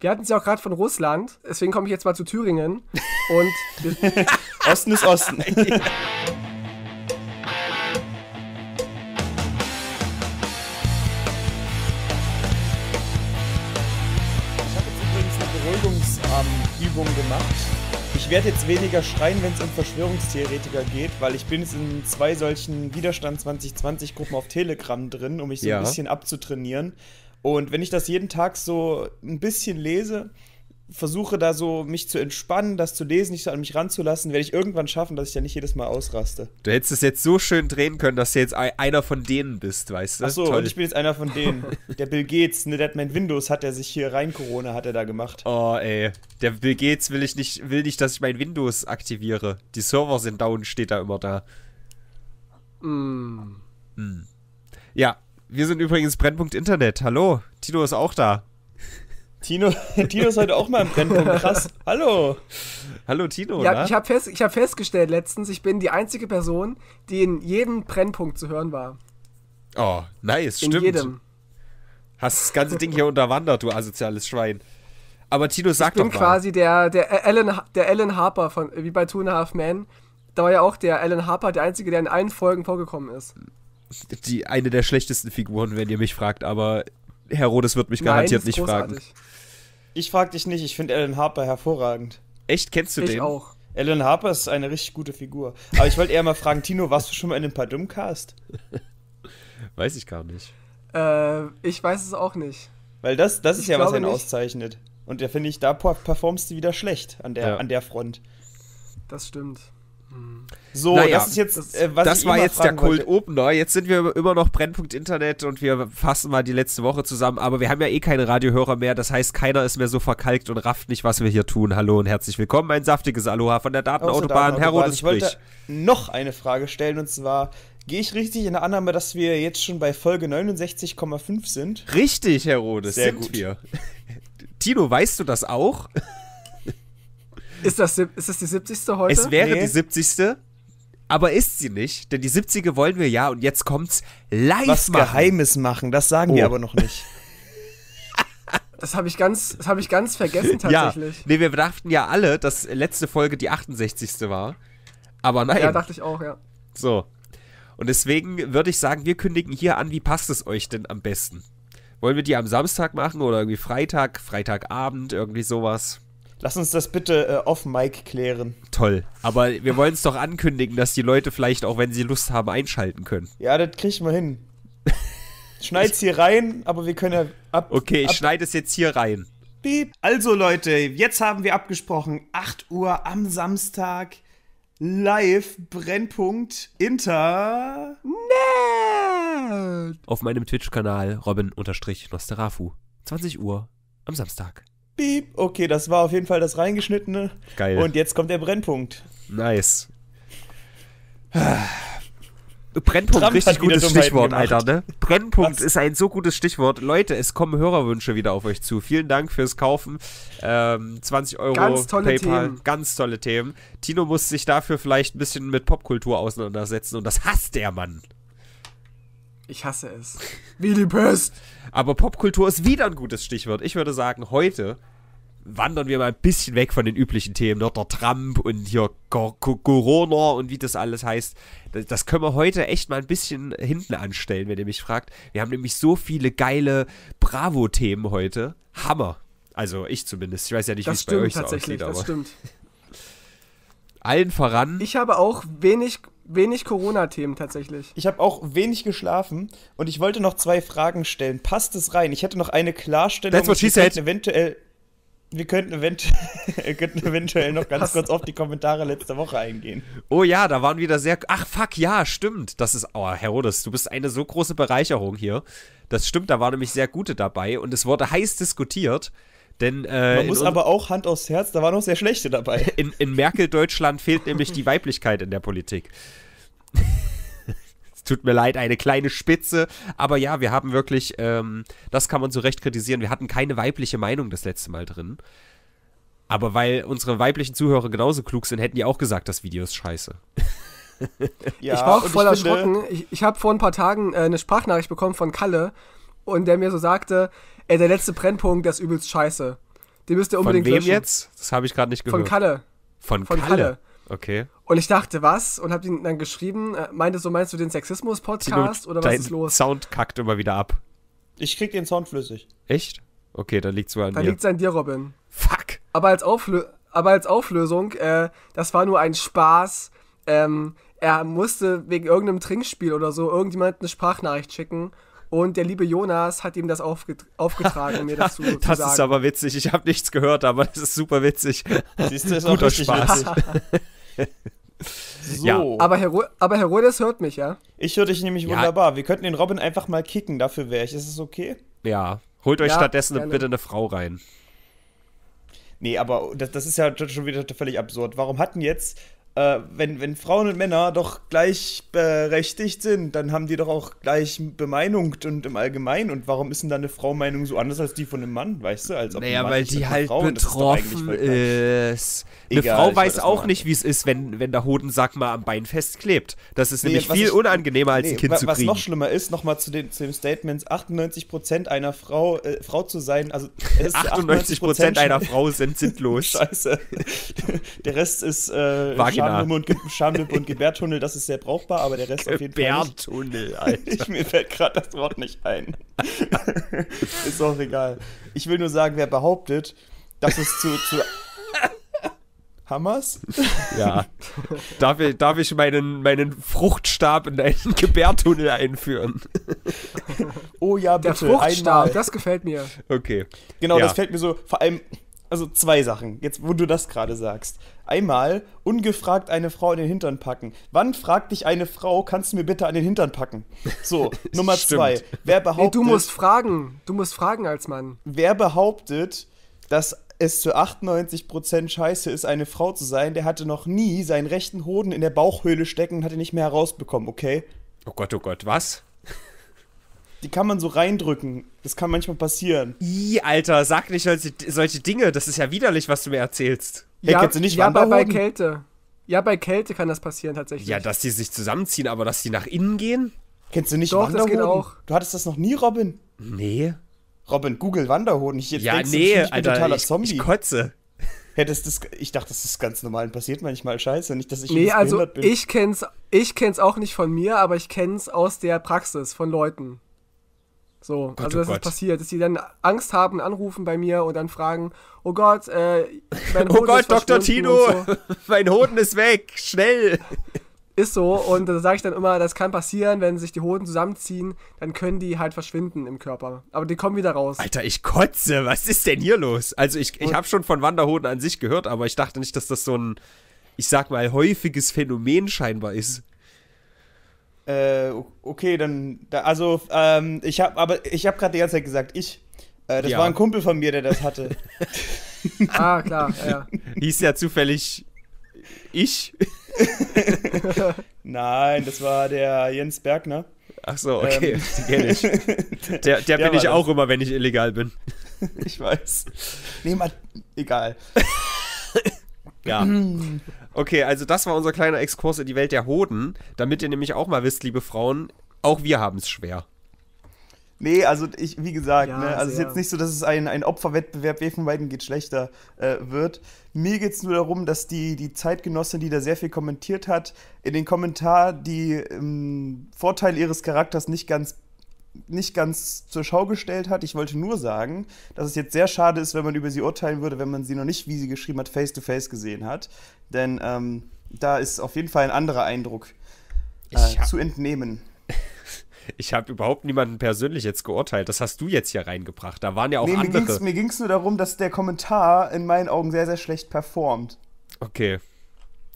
Wir hatten es ja auch gerade von Russland, deswegen komme ich jetzt mal zu Thüringen. Und Osten ist Osten. Ich habe jetzt übrigens eine Beruhigungsübung gemacht. Ich werde jetzt weniger schreien, wenn es um Verschwörungstheoretiker geht, weil ich bin jetzt in zwei solchen Widerstand 2020 Gruppen auf Telegram drin, um mich so ja. ein bisschen abzutrainieren. Und wenn ich das jeden Tag so ein bisschen lese, versuche da so mich zu entspannen, das zu lesen, nicht so an mich ranzulassen, werde ich irgendwann schaffen, dass ich ja nicht jedes Mal ausraste. Du hättest es jetzt so schön drehen können, dass du jetzt einer von denen bist, weißt du? Achso, und ich bin jetzt einer von denen. der Bill Gates, ne, der hat mein Windows, hat er sich hier rein Corona, hat er da gemacht. Oh, ey. Der Bill Gates will ich nicht, will nicht, dass ich mein Windows aktiviere. Die Server sind down, steht da immer da. Mm. Hm. Ja, wir sind übrigens Brennpunkt Internet. Hallo, Tino ist auch da. Tino, Tino ist heute auch mal im Brennpunkt. Krass. Hallo. Hallo Tino. Ja, ich habe fest, hab festgestellt letztens, ich bin die einzige Person, die in jedem Brennpunkt zu hören war. Oh, nice, in stimmt. In jedem. Hast das ganze Ding hier unterwandert, du asoziales Schwein. Aber Tino, sag doch mal. Ich bin quasi der, der, äh, Alan, der Alan Harper, von, äh, wie bei Two and a Half Men. Da war ja auch der Alan Harper der Einzige, der in allen Folgen vorgekommen ist die eine der schlechtesten Figuren, wenn ihr mich fragt, aber Herodes wird mich garantiert Nein, nicht großartig. fragen. Ich frage dich nicht, ich finde Alan Harper hervorragend. Echt, kennst du ich den? Ich auch. Alan Harper ist eine richtig gute Figur. Aber ich wollte eher mal fragen, Tino, warst du schon mal in einem Padum-Cast? weiß ich gar nicht. Äh, ich weiß es auch nicht. Weil das, das ist ich ja, was ihn nicht. auszeichnet. Und da finde ich, da performst du wieder schlecht an der, ja. an der Front. Das stimmt. So, naja, das ist jetzt, äh, was das ich war jetzt der Kult Opener. Jetzt sind wir immer noch Brennpunkt Internet und wir fassen mal die letzte Woche zusammen. Aber wir haben ja eh keine Radiohörer mehr. Das heißt, keiner ist mehr so verkalkt und rafft nicht, was wir hier tun. Hallo und herzlich willkommen. Ein saftiges Aloha von der Datenautobahn. Daten Herr Rodes Ich wollte noch eine Frage stellen und zwar. Gehe ich richtig in der Annahme, dass wir jetzt schon bei Folge 69,5 sind? Richtig, Herr Rodes, Sehr sind gut. hier. Tino, weißt du das auch? Ist das, ist das die 70. heute? Es wäre nee. die 70. Aber ist sie nicht, denn die 70er wollen wir ja und jetzt kommt's live Was machen. Geheimes machen, das sagen oh. wir aber noch nicht. Das habe ich ganz, ich ganz vergessen tatsächlich. Ja. Nee, wir dachten ja alle, dass letzte Folge die 68. war. Aber nein. Ja, dachte ich auch, ja. So. Und deswegen würde ich sagen, wir kündigen hier an, wie passt es euch denn am besten? Wollen wir die am Samstag machen oder irgendwie Freitag, Freitagabend, irgendwie sowas? Lass uns das bitte äh, off Mike klären. Toll. Aber wir wollen es doch ankündigen, dass die Leute vielleicht auch, wenn sie Lust haben, einschalten können. Ja, das krieg ich mal hin. Schneid's hier rein, aber wir können ja ab. Okay, ich schneide es jetzt hier rein. Piep. Also Leute, jetzt haben wir abgesprochen. 8 Uhr am Samstag. Live Brennpunkt Inter. Auf meinem Twitch-Kanal Robin-Nosterafu. 20 Uhr am Samstag. Piep. Okay, das war auf jeden Fall das Reingeschnittene. Geil. Und jetzt kommt der Brennpunkt. Nice. Brennpunkt, Trump richtig gutes Stichwort, Alter, ne? Brennpunkt Was? ist ein so gutes Stichwort. Leute, es kommen Hörerwünsche wieder auf euch zu. Vielen Dank fürs Kaufen. Ähm, 20 Euro ganz tolle PayPal, Themen. ganz tolle Themen. Tino muss sich dafür vielleicht ein bisschen mit Popkultur auseinandersetzen und das hasst der Mann. Ich hasse es. Wie die Pest. Aber Popkultur ist wieder ein gutes Stichwort. Ich würde sagen, heute wandern wir mal ein bisschen weg von den üblichen Themen. Dort der Trump und hier Corona und wie das alles heißt. Das können wir heute echt mal ein bisschen hinten anstellen, wenn ihr mich fragt. Wir haben nämlich so viele geile Bravo-Themen heute. Hammer. Also ich zumindest. Ich weiß ja nicht, wie es bei euch so aussieht. Das stimmt, tatsächlich. Das stimmt. Allen voran. Ich habe auch wenig wenig Corona-Themen tatsächlich. Ich habe auch wenig geschlafen und ich wollte noch zwei Fragen stellen. Passt es rein? Ich hätte noch eine Klarstellung. That's what Eventuell, wir könnten eventuell, könnten eventuell noch ganz kurz auf die Kommentare letzte Woche eingehen. Oh ja, da waren wieder sehr. Ach fuck, ja, stimmt. Das ist. Oh, Herodes, du bist eine so große Bereicherung hier. Das stimmt, da waren nämlich sehr gute dabei und es wurde heiß diskutiert. Denn, äh, Man muss aber auch Hand aufs Herz, da waren auch sehr schlechte dabei. In, in Merkel-Deutschland fehlt nämlich die Weiblichkeit in der Politik tut mir leid, eine kleine Spitze. Aber ja, wir haben wirklich, ähm, das kann man so Recht kritisieren, wir hatten keine weibliche Meinung das letzte Mal drin. Aber weil unsere weiblichen Zuhörer genauso klug sind, hätten die auch gesagt, das Video ist scheiße. ja, ich war auch voll ich erschrocken. ich, ich habe vor ein paar Tagen äh, eine Sprachnachricht bekommen von Kalle und der mir so sagte, ey, der letzte Brennpunkt, der ist übelst scheiße. Den müsst ihr unbedingt Von wem löschen. jetzt? Das habe ich gerade nicht gehört. Von Kalle. Von, Von Kalle. Kalle. Okay. Und ich dachte, was? Und hab ihn dann geschrieben, äh, meinte so, meinst du den Sexismus-Podcast oder was ist los? Sound kackt immer wieder ab. Ich krieg den Sound flüssig. Echt? Okay, dann liegt's wohl an dann dir. Dann liegt's an dir, Robin. Fuck. Aber als, Auflö aber als Auflösung, äh, das war nur ein Spaß. Ähm, er musste wegen irgendeinem Trinkspiel oder so irgendjemand eine Sprachnachricht schicken. Und der liebe Jonas hat ihm das aufget aufgetragen, mir das zu, das zu sagen. Das ist aber witzig. Ich habe nichts gehört, aber das ist super witzig. Siehst du, das ist Guter auch Spaß. So. Ja. Aber, Herr aber Herodes hört mich, ja? Ich höre dich nämlich ja. wunderbar. Wir könnten den Robin einfach mal kicken, dafür wäre ich. Ist es okay? Ja. Holt euch ja, stattdessen gerne. bitte eine Frau rein. Nee, aber das, das, ist ja schon wieder völlig absurd. Warum hatten jetzt äh, wenn, wenn Frauen und Männer doch gleichberechtigt sind, dann haben die doch auch gleich bemeinungt und im Allgemeinen. Und warum ist denn da eine Frau-Meinung so anders als die von einem Mann, weißt du? Als ob naja, weil die halt Frauen, betroffen ist. ist. Eine Frau weiß auch nicht, wie es ist, wenn, wenn der Hodensack mal am Bein festklebt. Das ist nee, nämlich viel ich, unangenehmer, als nee, ein Kind zu kriegen. Was noch schlimmer ist, nochmal zu, zu dem Statement, 98% einer Frau, äh, Frau zu sein, also 98%, 98 einer Frau sind sinnlos. Scheiße. Der Rest ist äh, Vaginal Schamlippe und, Ge Schamlippe und Gebärtunnel, das ist sehr brauchbar, aber der Rest auf jeden Fall. Gebärtunnel, Alter. mir fällt gerade das Wort nicht ein. ist auch egal. Ich will nur sagen, wer behauptet, dass es zu, zu Hammers? Ja. darf ich, darf ich meinen, meinen Fruchtstab in deinen Gebärtunnel einführen? Oh ja, bitte. Der Fruchtstab, einmal. das gefällt mir. Okay. Genau, ja. das fällt mir so, vor allem, also zwei Sachen, jetzt wo du das gerade sagst. Einmal, ungefragt eine Frau an den Hintern packen. Wann fragt dich eine Frau, kannst du mir bitte an den Hintern packen? So, Nummer zwei. Wer behauptet. Nee, du musst fragen. Du musst fragen als Mann. Wer behauptet, dass es zu 98% scheiße ist, eine Frau zu sein, der hatte noch nie seinen rechten Hoden in der Bauchhöhle stecken und hatte nicht mehr herausbekommen, okay? Oh Gott, oh Gott, was? die kann man so reindrücken. Das kann manchmal passieren. I, Alter, sag nicht solche, solche Dinge. Das ist ja widerlich, was du mir erzählst. Hey, ja, du nicht ja bei, bei Kälte. Ja, bei Kälte kann das passieren tatsächlich. Ja, dass die sich zusammenziehen, aber dass die nach innen gehen? Kennst du nicht Doch, Wanderhoden? Das geht auch. Du hattest das noch nie, Robin? Nee. Robin, Google Wanderhoden. Ich, jetzt ja, denkst, nee, du, ich Alter, bin totaler ich, Zombie. Ich kotze. Hättest das, ich dachte, das ist ganz normal und passiert manchmal scheiße, nicht, dass ich nee, also bin. Ich kenn's, ich kenn's auch nicht von mir, aber ich kenn's aus der Praxis von Leuten. So, Gott, also oh das oh ist passiert, dass die dann Angst haben, anrufen bei mir und dann fragen, oh Gott, äh, mein Hoden Oh Gott, ist Dr. Tino, so. mein Hoden ist weg, schnell. Ist so und da sage ich dann immer, das kann passieren, wenn sich die Hoden zusammenziehen, dann können die halt verschwinden im Körper. Aber die kommen wieder raus. Alter, ich kotze, was ist denn hier los? Also ich, ich habe schon von Wanderhoden an sich gehört, aber ich dachte nicht, dass das so ein, ich sag mal, häufiges Phänomen scheinbar ist. Äh, okay, dann, da, also, ähm, ich habe, aber ich habe gerade die ganze Zeit gesagt, ich. Äh, das ja. war ein Kumpel von mir, der das hatte. ah, klar, ja. Hieß ja zufällig ich. Nein, das war der Jens Bergner. Ach so, ähm, okay, ähm, die kenne ich. Der, der, der bin ich das. auch immer, wenn ich illegal bin. Ich weiß. Nee, mal, egal. ja. Okay, also das war unser kleiner Exkurs in die Welt der Hoden, damit ihr nämlich auch mal wisst, liebe Frauen, auch wir haben es schwer. Nee, also ich, wie gesagt, ja, ne, also es ist jetzt nicht so, dass es ein, ein Opferwettbewerb, wer von beiden geht schlechter, äh, wird. Mir geht es nur darum, dass die, die Zeitgenossin, die da sehr viel kommentiert hat, in den Kommentar die ähm, Vorteile ihres Charakters nicht ganz nicht ganz zur Schau gestellt hat. Ich wollte nur sagen, dass es jetzt sehr schade ist, wenn man über sie urteilen würde, wenn man sie noch nicht, wie sie geschrieben hat, face to face gesehen hat. Denn ähm, da ist auf jeden Fall ein anderer Eindruck äh, zu entnehmen. ich habe überhaupt niemanden persönlich jetzt geurteilt. Das hast du jetzt hier reingebracht. Da waren ja auch nee, andere. Mir ging es nur darum, dass der Kommentar in meinen Augen sehr, sehr schlecht performt. Okay,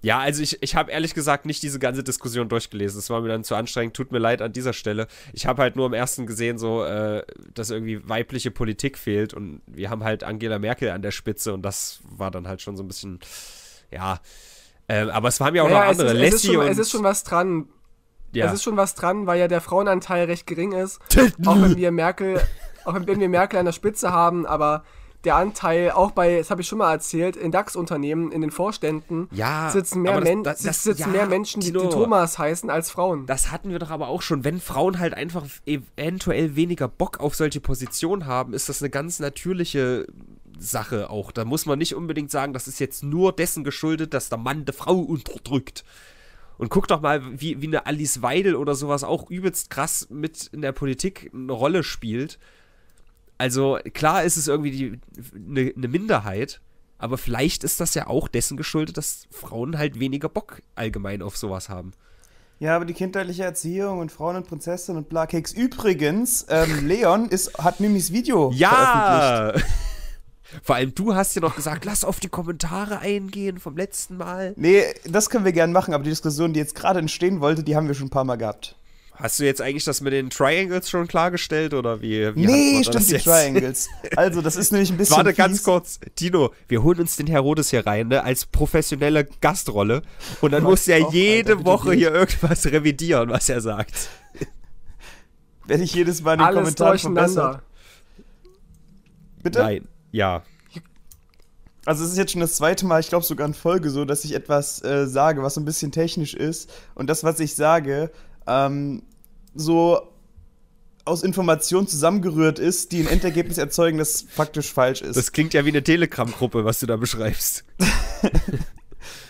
ja, also ich, ich habe ehrlich gesagt nicht diese ganze Diskussion durchgelesen. Es war mir dann zu anstrengend. Tut mir leid an dieser Stelle. Ich habe halt nur im ersten gesehen, so, äh, dass irgendwie weibliche Politik fehlt und wir haben halt Angela Merkel an der Spitze und das war dann halt schon so ein bisschen, ja. Äh, aber es waren ja auch naja, noch andere. Es ist, es, ist schon, es ist schon was dran. Ja. Es ist schon was dran, weil ja der Frauenanteil recht gering ist. auch wenn wir Merkel, auch wenn wir Merkel an der Spitze haben, aber der Anteil, auch bei, das habe ich schon mal erzählt, in DAX-Unternehmen, in den Vorständen ja, sitzen mehr, das, Men das, das, sitzen ja, mehr Menschen, die, die, Thomas heißen, als Frauen. Das hatten wir doch aber auch schon. Wenn Frauen halt einfach eventuell weniger Bock auf solche Positionen haben, ist das eine ganz natürliche Sache auch. Da muss man nicht unbedingt sagen, das ist jetzt nur dessen geschuldet, dass der Mann die Frau unterdrückt. Und guck doch mal, wie, wie eine Alice Weidel oder sowas auch übelst krass mit in der Politik eine Rolle spielt also klar ist es irgendwie eine ne Minderheit, aber vielleicht ist das ja auch dessen geschuldet, dass Frauen halt weniger Bock allgemein auf sowas haben. Ja, aber die kinderliche Erziehung und Frauen und Prinzessinnen und Blackhicks. Übrigens, ähm, Leon ist, hat Mimis Video ja! veröffentlicht. Vor allem du hast ja noch gesagt, lass auf die Kommentare eingehen vom letzten Mal. Nee, das können wir gerne machen, aber die Diskussion, die jetzt gerade entstehen wollte, die haben wir schon ein paar Mal gehabt. Hast du jetzt eigentlich das mit den Triangles schon klargestellt oder wie? wie nee, stimmt, die Triangles. Also, das ist nämlich ein bisschen. Warte fies. ganz kurz, Tino, wir holen uns den Herodes hier rein, ne, als professionelle Gastrolle. Und dann muss er jede Alter, Woche hier irgendwas revidieren, was er sagt. Werde ich jedes Mal in den Alles Kommentaren verbessert. Bitte? Nein, ja. Also es ist jetzt schon das zweite Mal, ich glaube sogar in Folge so, dass ich etwas äh, sage, was so ein bisschen technisch ist. Und das, was ich sage, ähm, so aus Informationen zusammengerührt ist, die ein Endergebnis erzeugen, das faktisch falsch ist. Das klingt ja wie eine Telegram-Gruppe, was du da beschreibst.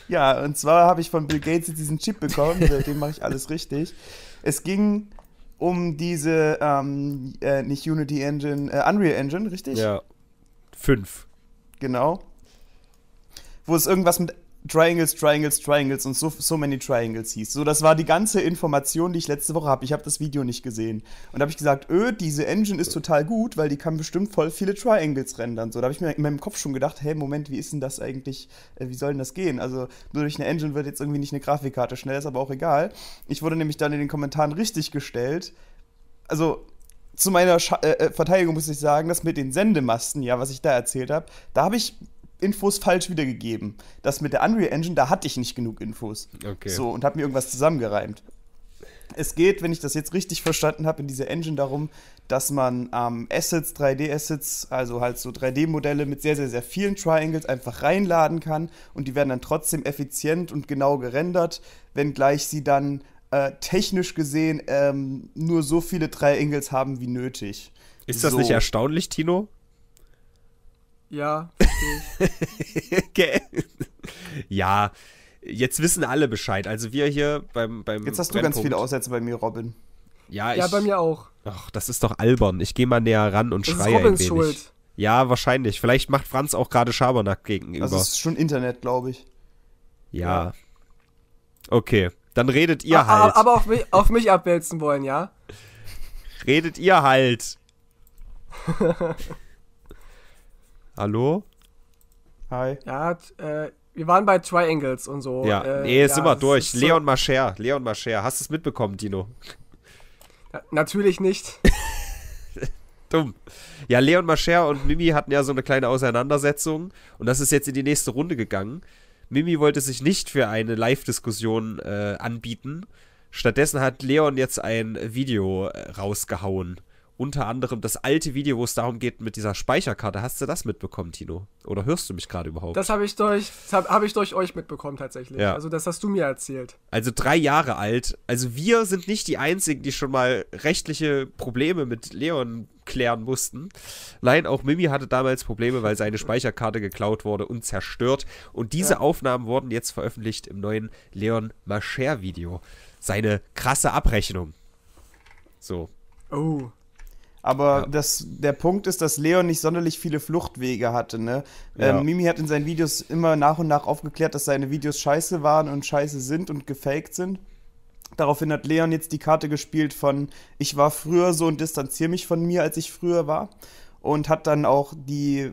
ja, und zwar habe ich von Bill Gates jetzt diesen Chip bekommen, den mache ich alles richtig. Es ging um diese, ähm, äh, nicht Unity Engine, äh, Unreal Engine, richtig? Ja. Fünf. Genau. Wo es irgendwas mit Triangles, Triangles, Triangles und so, so many Triangles hieß. So, das war die ganze Information, die ich letzte Woche habe. Ich habe das Video nicht gesehen. Und da habe ich gesagt, öh, diese Engine ist total gut, weil die kann bestimmt voll viele Triangles rendern. So, da habe ich mir in meinem Kopf schon gedacht, hey, Moment, wie ist denn das eigentlich, äh, wie soll denn das gehen? Also, nur durch eine Engine wird jetzt irgendwie nicht eine Grafikkarte schnell, ist aber auch egal. Ich wurde nämlich dann in den Kommentaren richtig gestellt. Also, zu meiner Scha äh, äh Verteidigung muss ich sagen, dass mit den Sendemasten, ja, was ich da erzählt habe, da habe ich Infos falsch wiedergegeben. Das mit der Unreal Engine, da hatte ich nicht genug Infos. Okay. So, und habe mir irgendwas zusammengereimt. Es geht, wenn ich das jetzt richtig verstanden habe, in dieser Engine darum, dass man ähm, Assets, 3D-Assets, also halt so 3D-Modelle mit sehr, sehr, sehr vielen Triangles einfach reinladen kann und die werden dann trotzdem effizient und genau gerendert, wenngleich sie dann äh, technisch gesehen ähm, nur so viele Triangles haben wie nötig. Ist das so. nicht erstaunlich, Tino? Ja. okay. ja, jetzt wissen alle Bescheid. Also wir hier beim beim Jetzt hast du ganz viele Aussätze bei mir, Robin. Ja, ich, ja, bei mir auch. Ach, das ist doch albern. Ich gehe mal näher ran und das schreie ist Robins ein wenig. Schuld. Ja, wahrscheinlich. Vielleicht macht Franz auch gerade Schabernack gegenüber. Also das ist schon Internet, glaube ich. Ja. ja. Okay, dann redet ihr aber, halt. Aber auf mich, auf mich abwälzen wollen, ja? Redet ihr halt. Hallo? Hi. Ja, äh, wir waren bei Triangles und so. Ja, äh, nee, sind ja, wir durch. Leon so Mascher, Leon Mascher. Hast du es mitbekommen, Dino? Ja, natürlich nicht. Dumm. Ja, Leon Mascher und Mimi hatten ja so eine kleine Auseinandersetzung und das ist jetzt in die nächste Runde gegangen. Mimi wollte sich nicht für eine Live-Diskussion äh, anbieten. Stattdessen hat Leon jetzt ein Video äh, rausgehauen unter anderem das alte Video, wo es darum geht mit dieser Speicherkarte. Hast du das mitbekommen, Tino? Oder hörst du mich gerade überhaupt? Das habe ich durch hab ich durch euch mitbekommen tatsächlich. Ja. Also das hast du mir erzählt. Also drei Jahre alt. Also wir sind nicht die einzigen, die schon mal rechtliche Probleme mit Leon klären mussten. Nein, auch Mimi hatte damals Probleme, weil seine Speicherkarte geklaut wurde und zerstört. Und diese ja. Aufnahmen wurden jetzt veröffentlicht im neuen Leon Mascher Video. Seine krasse Abrechnung. So. Oh. Aber ja. das, der Punkt ist, dass Leon nicht sonderlich viele Fluchtwege hatte. Ne? Ja. Ähm, Mimi hat in seinen Videos immer nach und nach aufgeklärt, dass seine Videos scheiße waren und scheiße sind und gefaked sind. Daraufhin hat Leon jetzt die Karte gespielt von Ich war früher so und distanziere mich von mir, als ich früher war. Und hat dann auch die,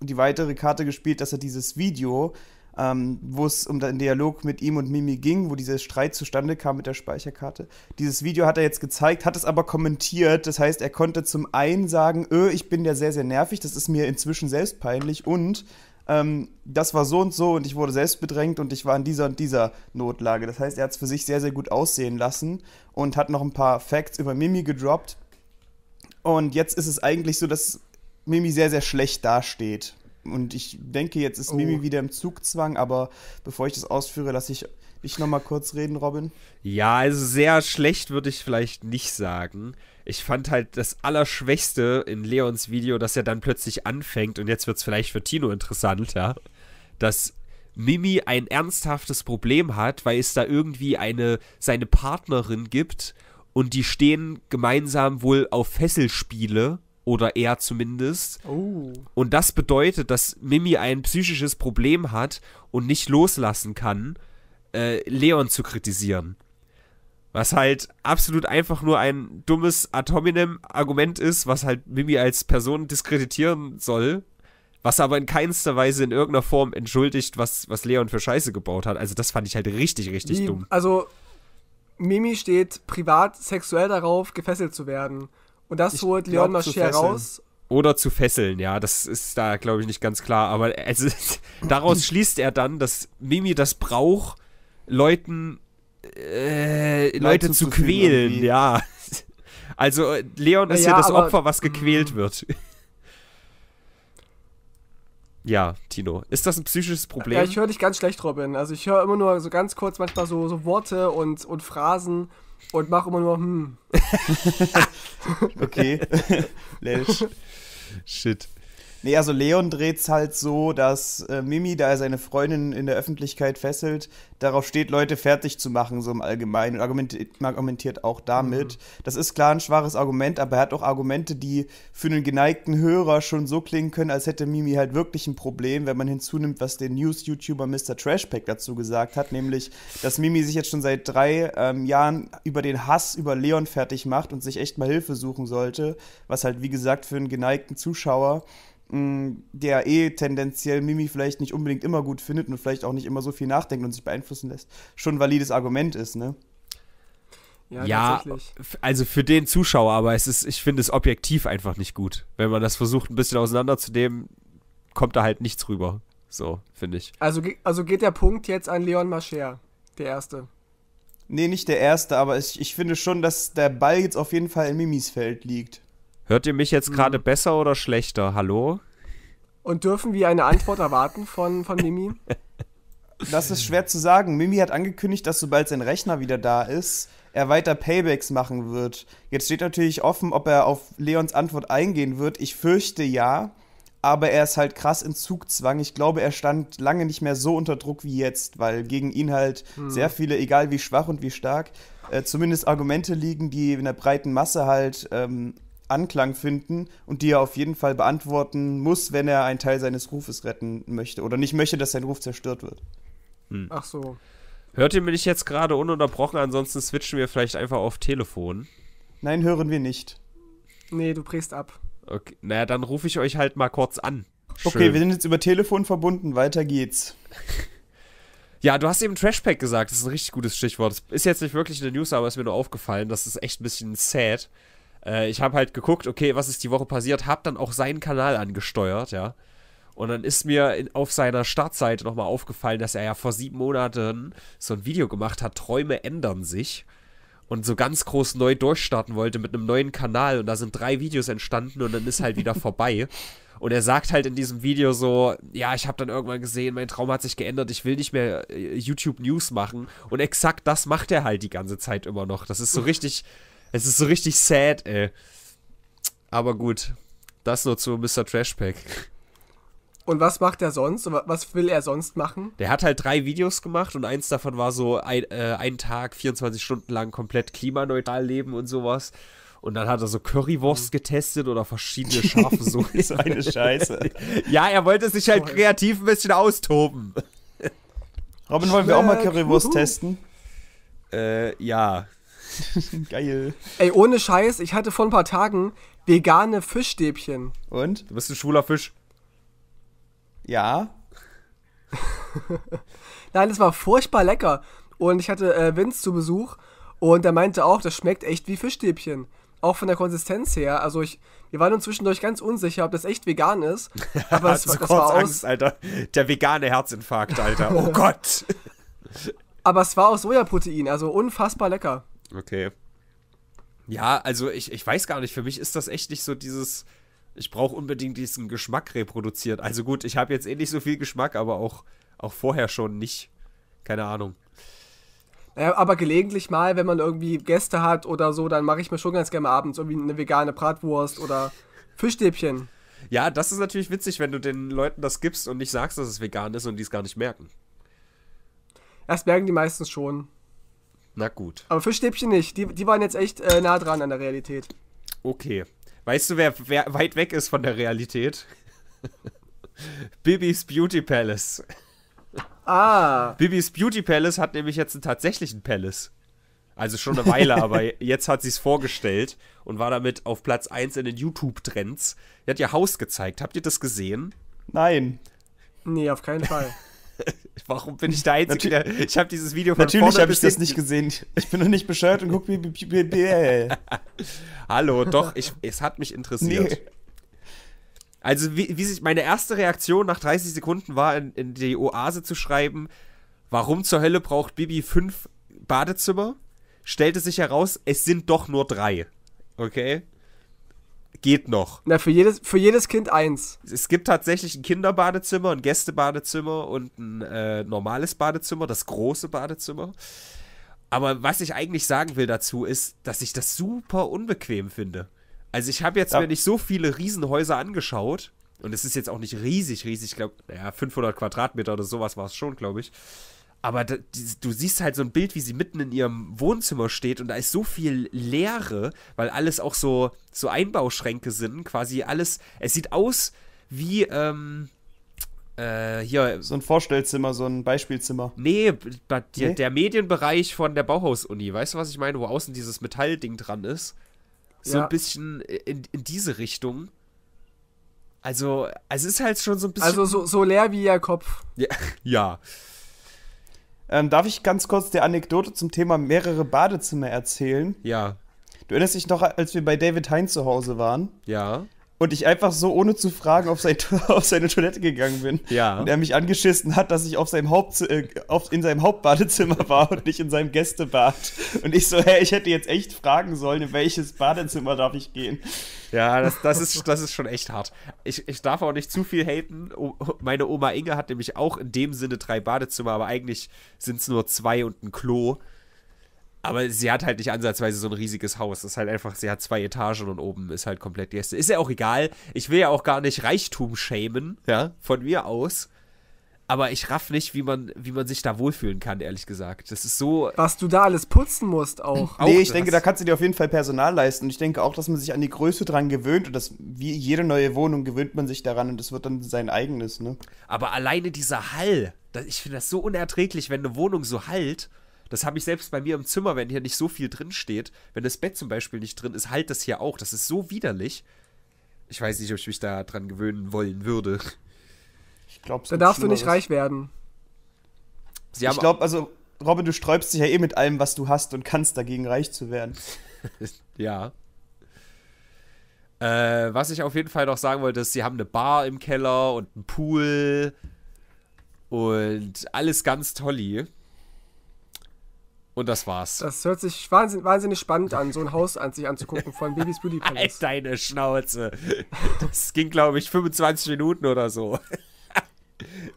die weitere Karte gespielt, dass er dieses Video ähm, wo es um den Dialog mit ihm und Mimi ging, wo dieser Streit zustande kam mit der Speicherkarte. Dieses Video hat er jetzt gezeigt, hat es aber kommentiert. Das heißt, er konnte zum einen sagen, öh, ich bin ja sehr, sehr nervig, das ist mir inzwischen selbst peinlich und ähm, das war so und so und ich wurde selbst bedrängt und ich war in dieser und dieser Notlage. Das heißt, er hat es für sich sehr, sehr gut aussehen lassen und hat noch ein paar Facts über Mimi gedroppt. Und jetzt ist es eigentlich so, dass Mimi sehr, sehr schlecht dasteht und ich denke, jetzt ist oh. Mimi wieder im Zugzwang, aber bevor ich das ausführe, lasse ich dich nochmal kurz reden, Robin. Ja, also sehr schlecht würde ich vielleicht nicht sagen. Ich fand halt das Allerschwächste in Leons Video, dass er dann plötzlich anfängt, und jetzt wird es vielleicht für Tino interessanter, dass Mimi ein ernsthaftes Problem hat, weil es da irgendwie eine seine Partnerin gibt und die stehen gemeinsam wohl auf Fesselspiele oder er zumindest. Oh. Und das bedeutet, dass Mimi ein psychisches Problem hat und nicht loslassen kann, äh, Leon zu kritisieren. Was halt absolut einfach nur ein dummes ad hominem Argument ist, was halt Mimi als Person diskreditieren soll, was aber in keinster Weise in irgendeiner Form entschuldigt, was, was Leon für Scheiße gebaut hat. Also das fand ich halt richtig, richtig Wie, dumm. Also Mimi steht privat sexuell darauf, gefesselt zu werden. Und das ich holt Leon Mascher raus. Oder zu fesseln, ja, das ist da, glaube ich, nicht ganz klar. Aber also, daraus schließt er dann, dass Mimi das braucht, Leuten äh, Leute zu, quälen, irgendwie. ja. Also äh, Leon ist ja, ja das aber, Opfer, was mhm. gequält wird. Ja, Tino. Ist das ein psychisches Problem? Ja, ich höre dich ganz schlecht, Robin. Also ich höre immer nur so ganz kurz manchmal so, so Worte und, und Phrasen und mache immer nur hm. okay. Shit. Nee, also Leon dreht's halt so, dass äh, Mimi, da er seine Freundin in der Öffentlichkeit fesselt, darauf steht, Leute fertig zu machen, so im Allgemeinen. Und argumentiert, argumentiert auch damit. Mhm. Das ist klar ein schwaches Argument, aber er hat auch Argumente, die für einen geneigten Hörer schon so klingen können, als hätte Mimi halt wirklich ein Problem, wenn man hinzunimmt, was der News-YouTuber Mr. Trashpack dazu gesagt hat, nämlich, dass Mimi sich jetzt schon seit drei ähm, Jahren über den Hass über Leon fertig macht und sich echt mal Hilfe suchen sollte, was halt, wie gesagt, für einen geneigten Zuschauer der eh tendenziell Mimi vielleicht nicht unbedingt immer gut findet und vielleicht auch nicht immer so viel nachdenkt und sich beeinflussen lässt, schon ein valides Argument ist, ne? Ja, ja also für den Zuschauer, aber es ist, ich finde es objektiv einfach nicht gut. Wenn man das versucht, ein bisschen auseinanderzunehmen, kommt da halt nichts rüber. So, finde ich. Also, also geht der Punkt jetzt an Leon Mascher, der Erste. Nee, nicht der Erste, aber ich, ich finde schon, dass der Ball jetzt auf jeden Fall in Mimis Feld liegt. Hört ihr mich jetzt gerade mhm. besser oder schlechter? Hallo? Und dürfen wir eine Antwort erwarten von, von Mimi? Das ist schwer zu sagen. Mimi hat angekündigt, dass sobald sein Rechner wieder da ist, er weiter Paybacks machen wird. Jetzt steht natürlich offen, ob er auf Leons Antwort eingehen wird. Ich fürchte ja, aber er ist halt krass in Zugzwang. Ich glaube, er stand lange nicht mehr so unter Druck wie jetzt, weil gegen ihn halt hm. sehr viele, egal wie schwach und wie stark, äh, zumindest Argumente liegen, die in der breiten Masse halt ähm, Anklang finden und die er auf jeden Fall beantworten muss, wenn er einen Teil seines Rufes retten möchte oder nicht möchte, dass sein Ruf zerstört wird. Hm. Ach so. Hört ihr mich jetzt gerade ununterbrochen? Ansonsten switchen wir vielleicht einfach auf Telefon. Nein, hören wir nicht. Nee, du brichst ab. Okay. Naja, dann rufe ich euch halt mal kurz an. Schön. Okay, wir sind jetzt über Telefon verbunden. Weiter geht's. Ja, du hast eben Trashpack gesagt. Das ist ein richtig gutes Stichwort. Das ist jetzt nicht wirklich in der News, aber ist mir nur aufgefallen. Das ist echt ein bisschen sad. Äh, ich habe halt geguckt, okay, was ist die Woche passiert, habe dann auch seinen Kanal angesteuert, ja. Und dann ist mir in, auf seiner Startseite nochmal aufgefallen, dass er ja vor sieben Monaten so ein Video gemacht hat, Träume ändern sich. Und so ganz groß neu durchstarten wollte mit einem neuen Kanal. Und da sind drei Videos entstanden und dann ist halt wieder vorbei. Und er sagt halt in diesem Video so, ja, ich habe dann irgendwann gesehen, mein Traum hat sich geändert, ich will nicht mehr äh, YouTube News machen. Und exakt das macht er halt die ganze Zeit immer noch. Das ist so richtig es ist so richtig sad, ey. Aber gut, das nur zu Mr. Trashpack. Und was macht er sonst? Was will er sonst machen? Der hat halt drei Videos gemacht und eins davon war so ein, äh, ein Tag, 24 Stunden lang komplett klimaneutral leben und sowas. Und dann hat er so Currywurst mhm. getestet oder verschiedene scharfe Soßen. so eine Scheiße. ja, er wollte sich halt kreativ ein bisschen austoben. Robin, wollen wir auch mal Currywurst testen? Äh, ja. Geil. Ey, ohne Scheiß, ich hatte vor ein paar Tagen vegane Fischstäbchen. Und? Du bist ein schwuler Fisch. Ja. Nein, das war furchtbar lecker. Und ich hatte äh, Vince zu Besuch und er meinte auch, das schmeckt echt wie Fischstäbchen. Auch von der Konsistenz her. Also ich, wir waren uns zwischendurch ganz unsicher, ob das echt vegan ist. Aber es, war, das, das war aus Angst, Alter. Der vegane Herzinfarkt, Alter. Oh Gott. Aber es war aus Sojaprotein, also unfassbar lecker. Okay. Ja, also ich, ich weiß gar nicht, für mich ist das echt nicht so dieses, ich brauche unbedingt diesen Geschmack reproduziert. Also gut, ich habe jetzt eh nicht so viel Geschmack, aber auch, auch vorher schon nicht. Keine Ahnung. Naja, äh, aber gelegentlich mal, wenn man irgendwie Gäste hat oder so, dann mache ich mir schon ganz gerne abends irgendwie eine vegane Bratwurst oder Fischstäbchen. Ja, das ist natürlich witzig, wenn du den Leuten das gibst und nicht sagst, dass es vegan ist und die es gar nicht merken. Das merken die meistens schon. Na gut. Aber für Stäbchen nicht. Die, die waren jetzt echt äh, nah dran an der Realität. Okay. Weißt du, wer, wer weit weg ist von der Realität? Bibis Beauty Palace. Ah. Bibis Beauty Palace hat nämlich jetzt einen tatsächlichen Palace. Also schon eine Weile, aber jetzt hat sie es vorgestellt und war damit auf Platz 1 in den YouTube-Trends. Sie hat ihr Haus gezeigt. Habt ihr das gesehen? Nein. Nee, auf keinen Fall. Warum bin ich der Einzige? Natürlich, ich habe dieses Video von Natürlich habe ich das nicht gesehen. Ich bin noch nicht bescheuert und guck mir. Hallo, doch, ich, es hat mich interessiert. Nee. Also, wie, wie, sich meine erste Reaktion nach 30 Sekunden war, in, in, die Oase zu schreiben, warum zur Hölle braucht Bibi fünf Badezimmer? Stellte sich heraus, es sind doch nur drei. Okay? geht noch. Na, für jedes, für jedes Kind eins. Es gibt tatsächlich ein Kinderbadezimmer, ein Gästebadezimmer und ein äh, normales Badezimmer, das große Badezimmer. Aber was ich eigentlich sagen will dazu ist, dass ich das super unbequem finde. Also ich habe jetzt ja. mir nicht so viele Riesenhäuser angeschaut und es ist jetzt auch nicht riesig, riesig, ich glaube, naja, 500 Quadratmeter oder sowas war es schon, glaube ich. Aber da, die, du siehst halt so ein Bild, wie sie mitten in ihrem Wohnzimmer steht und da ist so viel Leere, weil alles auch so, so Einbauschränke sind. Quasi alles. Es sieht aus wie. Ähm, äh, hier. So ein Vorstellzimmer, so ein Beispielzimmer. Nee, der, der Medienbereich von der Bauhaus-Uni. Weißt du, was ich meine? Wo außen dieses Metallding dran ist. So ja. ein bisschen in, in diese Richtung. Also, also es ist halt schon so ein bisschen. Also so, so leer wie ihr Kopf. Ja. ja. Ähm, darf ich ganz kurz die Anekdote zum Thema mehrere Badezimmer erzählen? Ja. Du erinnerst dich noch, als wir bei David Hein zu Hause waren? Ja und ich einfach so, ohne zu fragen, auf, sein, auf seine Toilette gegangen bin. Ja. Und er mich angeschissen hat, dass ich auf seinem Haupt, äh, auf, in seinem Hauptbadezimmer war und nicht in seinem Gästebad. Und ich so, hey, ich hätte jetzt echt fragen sollen, in welches Badezimmer darf ich gehen? Ja, das, das, ist, das ist schon echt hart. Ich, ich darf auch nicht zu viel haten. Meine Oma Inge hat nämlich auch in dem Sinne drei Badezimmer, aber eigentlich sind es nur zwei und ein Klo. Aber sie hat halt nicht ansatzweise so ein riesiges Haus. Das ist halt einfach, sie hat zwei Etagen und oben ist halt komplett die Äste. Ist ja auch egal. Ich will ja auch gar nicht Reichtum schämen, ja, von mir aus. Aber ich raff nicht, wie man, wie man sich da wohlfühlen kann, ehrlich gesagt. Das ist so. Was du da alles putzen musst auch. auch nee, ich das. denke, da kannst du dir auf jeden Fall Personal leisten. Und ich denke auch, dass man sich an die Größe dran gewöhnt. Und dass wie jede neue Wohnung gewöhnt man sich daran und das wird dann sein eigenes, ne? Aber alleine dieser Hall, ich finde das so unerträglich, wenn eine Wohnung so halt. Das habe ich selbst bei mir im Zimmer, wenn hier nicht so viel drin steht, wenn das Bett zum Beispiel nicht drin ist, halt das hier auch. Das ist so widerlich. Ich weiß nicht, ob ich mich da dran gewöhnen wollen würde. Ich glaube, da darfst du nicht reich werden. Sie ich glaube, also Robin, du sträubst dich ja eh mit allem, was du hast und kannst dagegen reich zu werden. ja. Äh, was ich auf jeden Fall noch sagen wollte, ist, sie haben eine Bar im Keller und einen Pool und alles ganz tolli. Und das war's. Das hört sich wahnsinnig, wahnsinnig spannend an, so ein Haus an sich anzugucken von Babys Beauty halt Palace. Alter, deine Schnauze. Das ging, glaube ich, 25 Minuten oder so.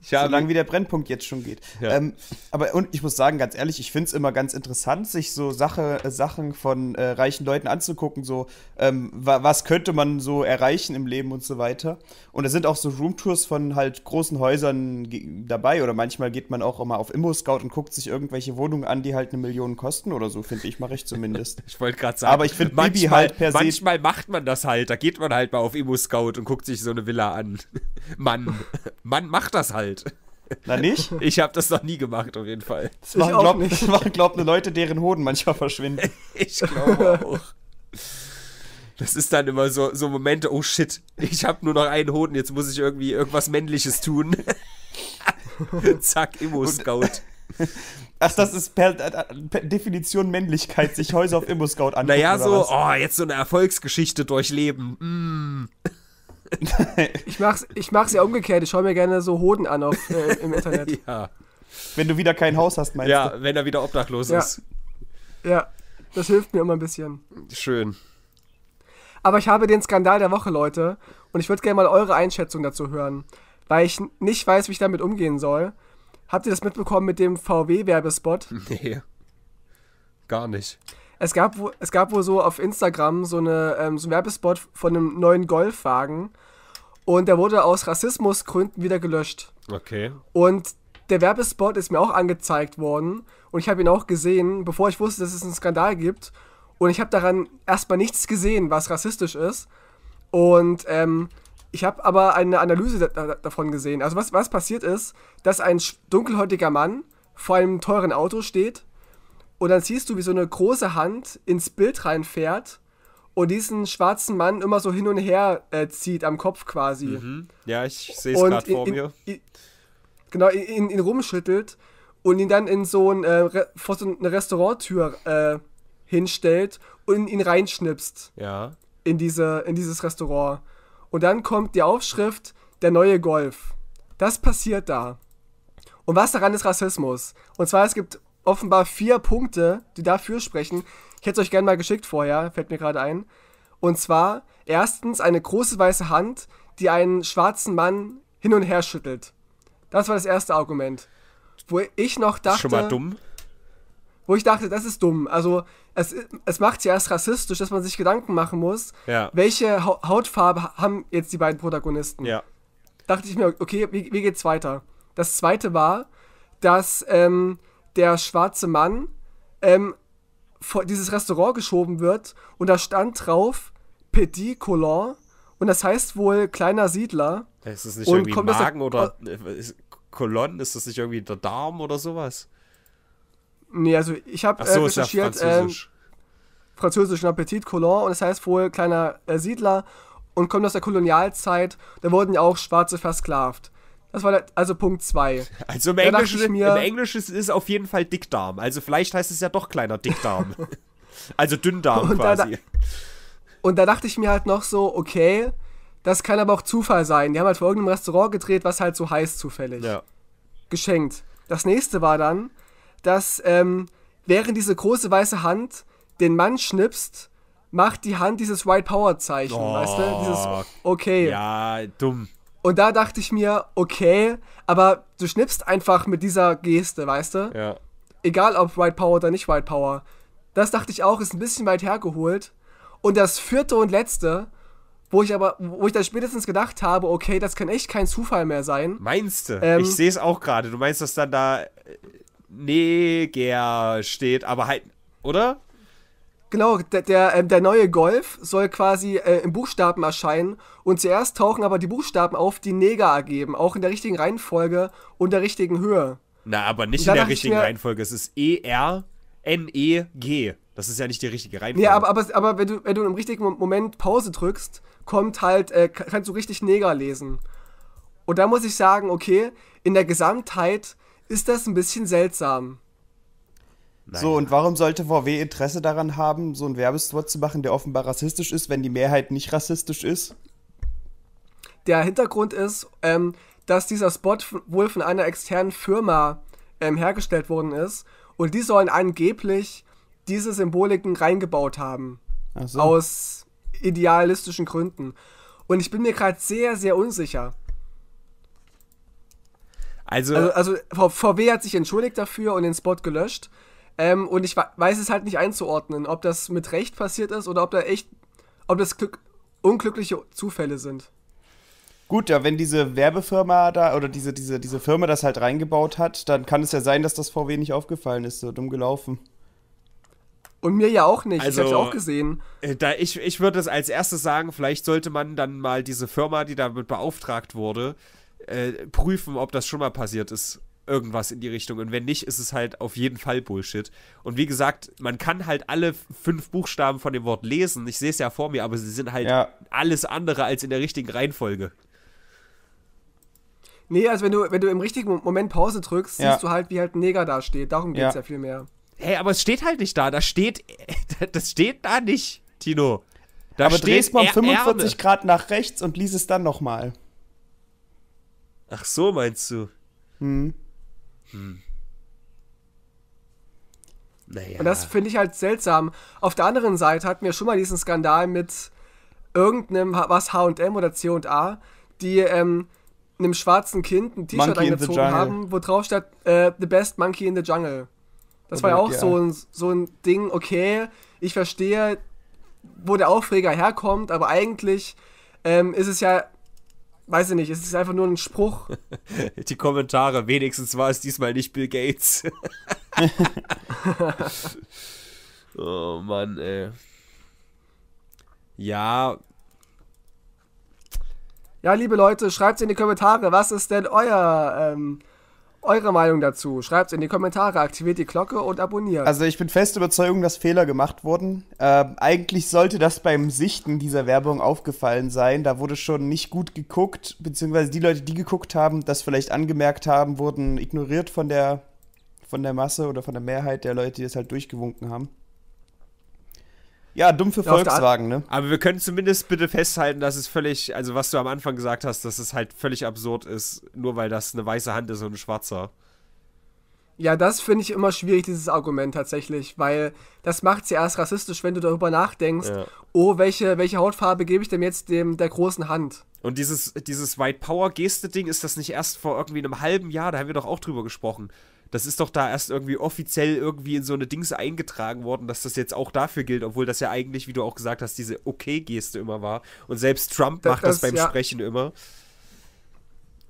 Ich habe, Solange wie der Brennpunkt jetzt schon geht. Ja. Ähm, aber und ich muss sagen, ganz ehrlich, ich finde es immer ganz interessant, sich so Sache, äh, Sachen von äh, reichen Leuten anzugucken, so ähm, wa was könnte man so erreichen im Leben und so weiter. Und da sind auch so Roomtours von halt großen Häusern dabei oder manchmal geht man auch immer auf Immo-Scout und guckt sich irgendwelche Wohnungen an, die halt eine Million kosten oder so, finde ich, mache ich zumindest. ich wollte gerade sagen, aber ich finde Bibi halt per se. Manchmal macht man das halt, da geht man halt mal auf Immo-Scout und guckt sich so eine Villa an. Mann, Mann macht mach das halt. Na nicht? Ich habe das noch nie gemacht, auf jeden Fall. Das machen, glaub, nicht. das machen glaubende Leute, deren Hoden manchmal verschwinden. Ich glaube auch. Das ist dann immer so, so Momente, oh shit, ich habe nur noch einen Hoden, jetzt muss ich irgendwie irgendwas Männliches tun. Zack, Immo-Scout. Ach, das ist per, per, Definition Männlichkeit, sich Häuser auf Immo-Scout angucken. Naja, so, oh, jetzt so eine Erfolgsgeschichte durchleben. Mm. ich, mach's, ich mach's ja umgekehrt. Ich schaue mir gerne so Hoden an auf, äh, im Internet. ja. Wenn du wieder kein Haus hast, meinst ja, du? Ja, wenn er wieder obdachlos ja. ist. Ja, das hilft mir immer ein bisschen. Schön. Aber ich habe den Skandal der Woche, Leute. Und ich würde gerne mal eure Einschätzung dazu hören. Weil ich nicht weiß, wie ich damit umgehen soll. Habt ihr das mitbekommen mit dem VW-Werbespot? Nee. Gar nicht. Es gab, es gab wohl so auf Instagram so, eine, ähm, so einen Werbespot von einem neuen Golfwagen. Und der wurde aus Rassismusgründen wieder gelöscht. Okay. Und der Werbespot ist mir auch angezeigt worden und ich habe ihn auch gesehen, bevor ich wusste, dass es einen Skandal gibt. Und ich habe daran erstmal nichts gesehen, was rassistisch ist. Und ähm, ich habe aber eine Analyse da davon gesehen. Also was, was passiert ist, dass ein dunkelhäutiger Mann vor einem teuren Auto steht und dann siehst du, wie so eine große Hand ins Bild reinfährt und diesen schwarzen Mann immer so hin und her äh, zieht am Kopf quasi. Mhm. Ja, ich sehe es gerade vor in, mir. Genau, in, genau, ihn, ihn rumschüttelt und ihn dann in so ein, äh, vor so eine Restauranttür äh, hinstellt und ihn reinschnipst. Ja. In, diese, in dieses Restaurant. Und dann kommt die Aufschrift Der neue Golf. Das passiert da. Und was daran ist Rassismus? Und zwar, es gibt offenbar vier Punkte, die dafür sprechen, ich hätte es euch gerne mal geschickt vorher, fällt mir gerade ein. Und zwar erstens eine große weiße Hand, die einen schwarzen Mann hin und her schüttelt. Das war das erste Argument. Wo ich noch dachte. Schon mal dumm. Wo ich dachte, das ist dumm. Also, es, es macht ja erst rassistisch, dass man sich Gedanken machen muss, ja. welche Hautfarbe haben jetzt die beiden Protagonisten. Ja. Dachte ich mir, okay, wie, wie geht's weiter? Das zweite war, dass ähm, der schwarze Mann ähm, vor dieses Restaurant geschoben wird und da stand drauf Petit Colon und das heißt wohl kleiner Siedler. Ist das nicht und irgendwie Magen da, oder äh, ist, Colon, ist das nicht irgendwie der Darm oder sowas? Nee, also ich habe äh, so, äh, recherchiert ja ähm, französisch. Äh, französisch na, ne? Petit Colon und das heißt wohl kleiner äh, Siedler und kommt aus der Kolonialzeit. Da wurden ja auch Schwarze versklavt. Das war der, also Punkt 2. Also im Englischen, mir, im Englischen ist es auf jeden Fall Dickdarm. Also vielleicht heißt es ja doch kleiner Dickdarm. also Dünndarm und quasi. Da, und da dachte ich mir halt noch so, okay, das kann aber auch Zufall sein. Die haben halt vor irgendeinem Restaurant gedreht, was halt so heißt zufällig. Ja. Geschenkt. Das nächste war dann, dass ähm, während diese große weiße Hand den Mann schnipst, macht die Hand dieses White Power Zeichen, oh, weißt du? Dieses, oh. okay. Ja, dumm. Und da dachte ich mir, okay, aber du schnippst einfach mit dieser Geste, weißt du? Ja. Egal ob White Power oder nicht White Power. Das dachte ich auch, ist ein bisschen weit hergeholt. Und das vierte und letzte, wo ich aber, wo ich dann spätestens gedacht habe, okay, das kann echt kein Zufall mehr sein. Meinst du? Ähm, ich sehe es auch gerade. Du meinst, dass dann da äh, Neger steht, aber halt, oder? Genau, der, der, ähm, der neue Golf soll quasi äh, in Buchstaben erscheinen und zuerst tauchen aber die Buchstaben auf, die Neger ergeben, auch in der richtigen Reihenfolge und der richtigen Höhe. Na, aber nicht in der richtigen mir, Reihenfolge. Es ist E-R-N-E-G. Das ist ja nicht die richtige Reihenfolge. Ja, aber, aber, aber wenn, du, wenn du im richtigen Moment Pause drückst, kommt halt, äh, kannst du richtig Neger lesen. Und da muss ich sagen, okay, in der Gesamtheit ist das ein bisschen seltsam. So, und warum sollte VW Interesse daran haben, so einen Werbespot zu machen, der offenbar rassistisch ist, wenn die Mehrheit nicht rassistisch ist? Der Hintergrund ist, ähm, dass dieser Spot wohl von einer externen Firma ähm, hergestellt worden ist und die sollen angeblich diese Symboliken reingebaut haben. So. Aus idealistischen Gründen. Und ich bin mir gerade sehr, sehr unsicher. Also, also, also, VW hat sich entschuldigt dafür und den Spot gelöscht. Ähm, und ich weiß es halt nicht einzuordnen, ob das mit Recht passiert ist oder ob da echt, ob das Glück, unglückliche Zufälle sind. Gut, ja, wenn diese Werbefirma da oder diese, diese, diese Firma das halt reingebaut hat, dann kann es ja sein, dass das VW nicht aufgefallen ist, so dumm gelaufen. Und mir ja auch nicht. Also, ich auch gesehen. Äh, da ich, ich würde es als erstes sagen, vielleicht sollte man dann mal diese Firma, die damit beauftragt wurde, äh, prüfen, ob das schon mal passiert ist irgendwas in die Richtung. Und wenn nicht, ist es halt auf jeden Fall Bullshit. Und wie gesagt, man kann halt alle fünf Buchstaben von dem Wort lesen. Ich sehe es ja vor mir, aber sie sind halt ja. alles andere als in der richtigen Reihenfolge. Nee, also wenn du, wenn du im richtigen Moment Pause drückst, ja. siehst du halt, wie halt Neger da steht. Darum geht es ja. ja viel mehr. Hey, aber es steht halt nicht da. Das steht, das steht da nicht, Tino. Da aber drehst mal 45 Grad nach rechts und lies es dann nochmal. Ach so, meinst du? Hm. Hm. Naja. Und das finde ich halt seltsam. Auf der anderen Seite hatten wir schon mal diesen Skandal mit irgendeinem, was HM oder CA, die ähm, einem schwarzen Kind ein T-Shirt angezogen haben, wo drauf stand äh, The Best Monkey in the Jungle. Das oh, war ja auch ja. So, ein, so ein Ding, okay, ich verstehe, wo der Aufreger herkommt, aber eigentlich ähm, ist es ja weiß ich nicht, es ist einfach nur ein Spruch. Die Kommentare, wenigstens war es diesmal nicht Bill Gates. oh Mann, ey. Ja. Ja, liebe Leute, schreibt in die Kommentare, was ist denn euer ähm, eure Meinung dazu. Schreibt es in die Kommentare, aktiviert die Glocke und abonniert. Also ich bin fest Überzeugung, dass Fehler gemacht wurden. Ähm, eigentlich sollte das beim Sichten dieser Werbung aufgefallen sein. Da wurde schon nicht gut geguckt, beziehungsweise die Leute, die geguckt haben, das vielleicht angemerkt haben, wurden ignoriert von der, von der Masse oder von der Mehrheit der Leute, die das halt durchgewunken haben. Ja, dumm für Volkswagen, ne? Aber wir können zumindest bitte festhalten, dass es völlig, also was du am Anfang gesagt hast, dass es halt völlig absurd ist, nur weil das eine weiße Hand ist und ein schwarzer. Ja, das finde ich immer schwierig, dieses Argument tatsächlich, weil das macht sie ja erst rassistisch, wenn du darüber nachdenkst, ja. oh, welche, welche Hautfarbe gebe ich denn jetzt dem der großen Hand? Und dieses, dieses White Power-Geste-Ding, ist das nicht erst vor irgendwie einem halben Jahr, da haben wir doch auch drüber gesprochen, das ist doch da erst irgendwie offiziell irgendwie in so eine Dings eingetragen worden, dass das jetzt auch dafür gilt, obwohl das ja eigentlich, wie du auch gesagt hast, diese Okay-Geste immer war. Und selbst Trump das, macht das, das beim ja. Sprechen immer.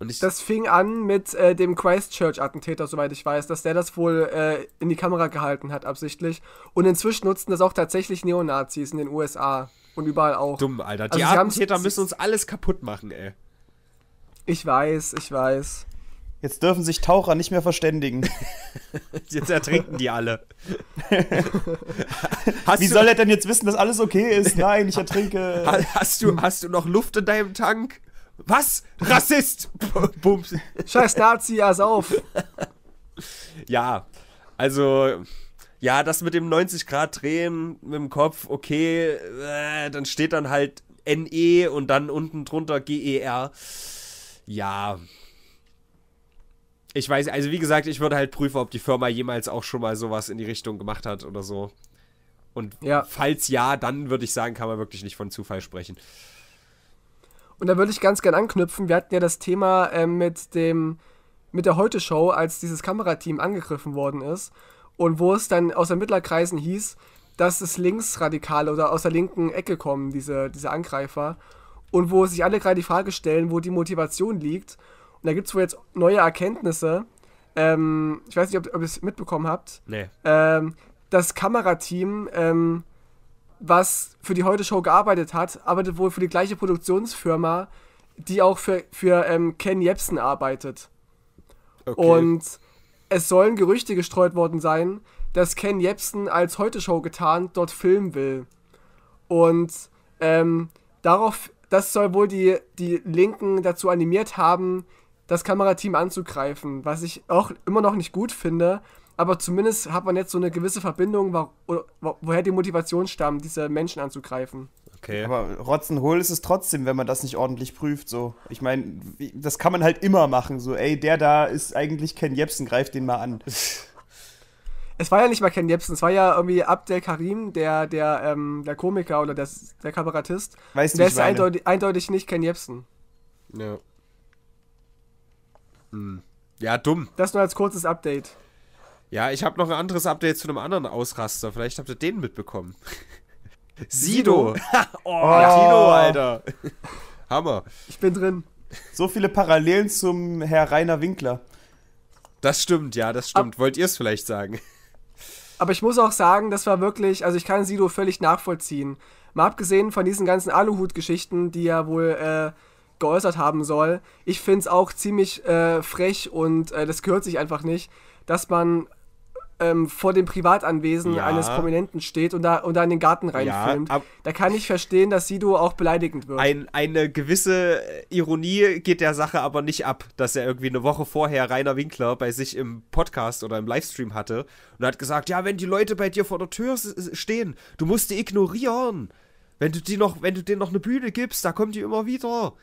Ich, das fing an mit äh, dem Christchurch-Attentäter, soweit ich weiß, dass der das wohl äh, in die Kamera gehalten hat, absichtlich. Und inzwischen nutzen das auch tatsächlich Neonazis in den USA und überall auch. Dumm, Alter. Die also, Attentäter müssen uns alles kaputt machen, ey. Ich weiß, ich weiß. Jetzt dürfen sich Taucher nicht mehr verständigen. Jetzt ertrinken die alle. Wie soll er denn jetzt wissen, dass alles okay ist? Nein, ich ertrinke. Hast du, hast du noch Luft in deinem Tank? Was? Rassist! Bums. Scheiß Nazi, ass auf! Ja, also, ja, das mit dem 90 Grad Drehen mit dem Kopf, okay, äh, dann steht dann halt NE und dann unten drunter GER. Ja, ich weiß, also wie gesagt, ich würde halt prüfen, ob die Firma jemals auch schon mal sowas in die Richtung gemacht hat oder so. Und ja. falls ja, dann würde ich sagen, kann man wirklich nicht von Zufall sprechen. Und da würde ich ganz gern anknüpfen. Wir hatten ja das Thema äh, mit dem mit der Heute-Show, als dieses Kamerateam angegriffen worden ist und wo es dann aus Ermittlerkreisen hieß, dass es Linksradikale oder aus der linken Ecke kommen, diese, diese Angreifer. Und wo sich alle gerade die Frage stellen, wo die Motivation liegt da gibt es wohl jetzt neue Erkenntnisse. Ähm, ich weiß nicht, ob, ob ihr es mitbekommen habt. Nee. Ähm, das Kamerateam, ähm, was für die Heute-Show gearbeitet hat, arbeitet wohl für die gleiche Produktionsfirma, die auch für, für ähm, Ken Jebsen arbeitet. Okay. Und es sollen Gerüchte gestreut worden sein, dass Ken Jebsen als Heute-Show getarnt dort filmen will. Und ähm, darauf, das soll wohl die, die Linken dazu animiert haben, das Kamerateam anzugreifen, was ich auch immer noch nicht gut finde. Aber zumindest hat man jetzt so eine gewisse Verbindung, wo, wo, woher die Motivation stammt, diese Menschen anzugreifen. Okay. Aber rotzenhohl ist es trotzdem, wenn man das nicht ordentlich prüft. So, ich meine, das kann man halt immer machen. So, ey, der da ist eigentlich Ken Jebsen, greift den mal an. Es war ja nicht mal Ken Jebsen, es war ja irgendwie Abdel Karim, der, der, ähm, der Komiker oder der, der Kabarettist. Weiß nicht, der ist eindeutig, eindeutig, nicht Ken Jebsen. Ja. Ja, dumm. Das nur als kurzes Update. Ja, ich habe noch ein anderes Update zu einem anderen Ausraster. Vielleicht habt ihr den mitbekommen. Sido. oh, oh, Tino, Alter. Hammer. Ich bin drin. So viele Parallelen zum Herr Rainer Winkler. Das stimmt, ja, das stimmt. Ab Wollt ihr es vielleicht sagen? Aber ich muss auch sagen, das war wirklich, also ich kann Sido völlig nachvollziehen. Mal abgesehen von diesen ganzen Aluhut-Geschichten, die ja wohl äh, geäußert haben soll. Ich finde es auch ziemlich äh, frech und äh, das gehört sich einfach nicht, dass man ähm, vor dem Privatanwesen ja. eines Prominenten steht und da, und da in den Garten reinfilmt. Ja, da kann ich verstehen, dass Sido auch beleidigend wird. Ein, eine gewisse äh, Ironie geht der Sache aber nicht ab, dass er irgendwie eine Woche vorher Rainer Winkler bei sich im Podcast oder im Livestream hatte und hat gesagt, ja, wenn die Leute bei dir vor der Tür stehen, du musst die ignorieren. Wenn du, die noch, wenn du denen noch eine Bühne gibst, da kommen die immer wieder.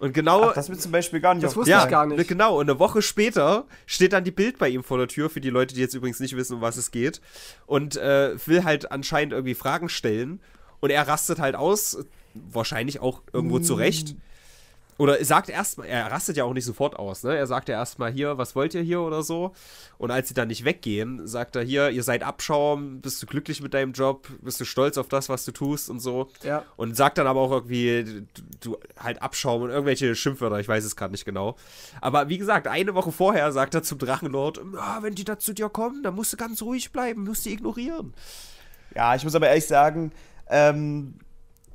Und genau. Ach, das wird zum Beispiel gar nicht. Das wusste ja, ich gar nicht. Genau. Und eine Woche später steht dann die Bild bei ihm vor der Tür, für die Leute, die jetzt übrigens nicht wissen, um was es geht. Und äh, will halt anscheinend irgendwie Fragen stellen. Und er rastet halt aus, wahrscheinlich auch irgendwo hm. zurecht. Oder sagt erstmal, er rastet ja auch nicht sofort aus, ne? Er sagt ja erstmal hier, was wollt ihr hier oder so. Und als sie dann nicht weggehen, sagt er hier, ihr seid Abschaum, bist du glücklich mit deinem Job, bist du stolz auf das, was du tust und so. Ja. Und sagt dann aber auch irgendwie, du, du halt Abschaum und irgendwelche Schimpfwörter, ich weiß es gerade nicht genau. Aber wie gesagt, eine Woche vorher sagt er zum Drachenlord, ah, wenn die da zu dir kommen, dann musst du ganz ruhig bleiben, musst du ignorieren. Ja, ich muss aber ehrlich sagen, ähm,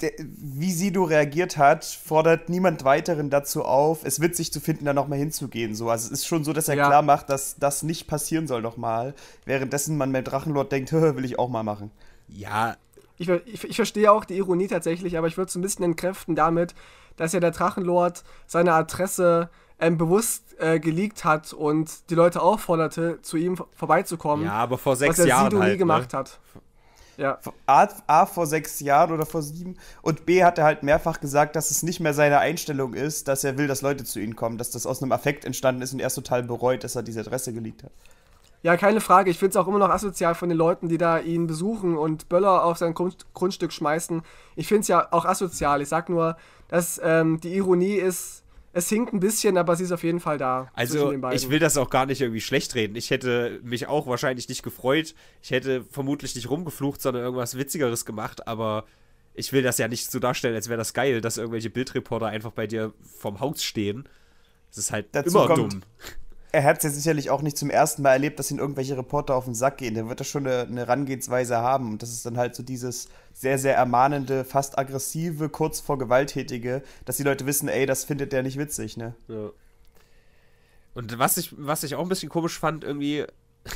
der, wie Sido reagiert hat, fordert niemand weiteren dazu auf, es witzig zu finden, da nochmal hinzugehen. So. Also es ist schon so, dass er ja. klar macht, dass das nicht passieren soll nochmal. Währenddessen man beim Drachenlord denkt, will ich auch mal machen. Ja. Ich, ich, ich verstehe auch die Ironie tatsächlich, aber ich würde es ein bisschen entkräften damit, dass ja der Drachenlord seine Adresse ähm, bewusst äh, geleakt hat und die Leute aufforderte, zu ihm vorbeizukommen. Ja, aber vor sechs was Jahren. Was Sido halt, nie gemacht ne? hat. Ja. A, A, vor sechs Jahren oder vor sieben. Und B hat er halt mehrfach gesagt, dass es nicht mehr seine Einstellung ist, dass er will, dass Leute zu ihm kommen, dass das aus einem Affekt entstanden ist und er ist total bereut, dass er diese Adresse geleakt hat. Ja, keine Frage. Ich finde es auch immer noch asozial von den Leuten, die da ihn besuchen und Böller auf sein Grund Grundstück schmeißen. Ich finde es ja auch asozial. Ich sag nur, dass ähm, die Ironie ist, es hinkt ein bisschen, aber sie ist auf jeden Fall da. Also, ich will das auch gar nicht irgendwie schlecht reden. Ich hätte mich auch wahrscheinlich nicht gefreut. Ich hätte vermutlich nicht rumgeflucht, sondern irgendwas Witzigeres gemacht, aber ich will das ja nicht so darstellen, als wäre das geil, dass irgendwelche Bildreporter einfach bei dir vom Haus stehen. Das ist halt Dazu immer kommt, dumm er hat es ja sicherlich auch nicht zum ersten Mal erlebt, dass ihn irgendwelche Reporter auf den Sack gehen. Der wird da schon eine, eine Herangehensweise haben. Und das ist dann halt so dieses sehr, sehr ermahnende, fast aggressive, kurz vor Gewalttätige, dass die Leute wissen, ey, das findet der nicht witzig, ne? Ja. Und was ich, was ich auch ein bisschen komisch fand, irgendwie,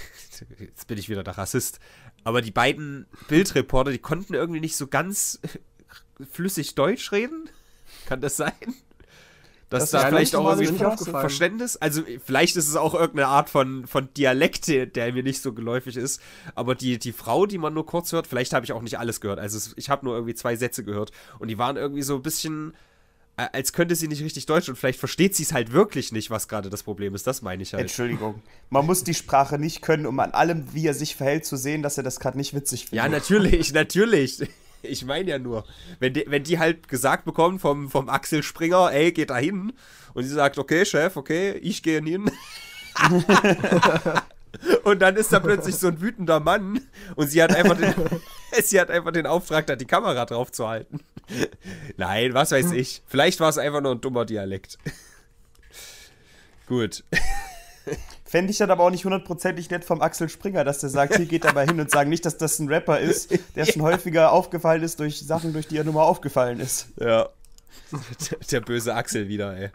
jetzt bin ich wieder der Rassist, aber die beiden Bildreporter, die konnten irgendwie nicht so ganz flüssig Deutsch reden. Kann das sein? Dass das da vielleicht auch irgendwie Verständnis, also vielleicht ist es auch irgendeine Art von, von Dialekte, der mir nicht so geläufig ist, aber die, die Frau, die man nur kurz hört, vielleicht habe ich auch nicht alles gehört, also ich habe nur irgendwie zwei Sätze gehört und die waren irgendwie so ein bisschen, äh, als könnte sie nicht richtig Deutsch und vielleicht versteht sie es halt wirklich nicht, was gerade das Problem ist. Das meine ich halt. Entschuldigung. Man muss die Sprache nicht können, um an allem, wie er sich verhält, zu sehen, dass er das gerade nicht witzig findet. Ja, natürlich, natürlich. Ich meine ja nur, wenn die, wenn die halt gesagt bekommen vom, vom Axel Springer, ey, geh da hin. Und sie sagt, okay, Chef, okay, ich gehe hin. und dann ist da plötzlich so ein wütender Mann und sie hat einfach den, sie hat einfach den Auftrag, da die Kamera drauf zu halten. Nein, was weiß ich. Vielleicht war es einfach nur ein dummer Dialekt. Gut. Fände ich das aber auch nicht hundertprozentig nett vom Axel Springer, dass der sagt, hier geht er mal hin und sagt nicht, dass das ein Rapper ist, der schon häufiger aufgefallen ist durch Sachen, durch die er nur mal aufgefallen ist. Ja. Der böse Axel wieder, ey.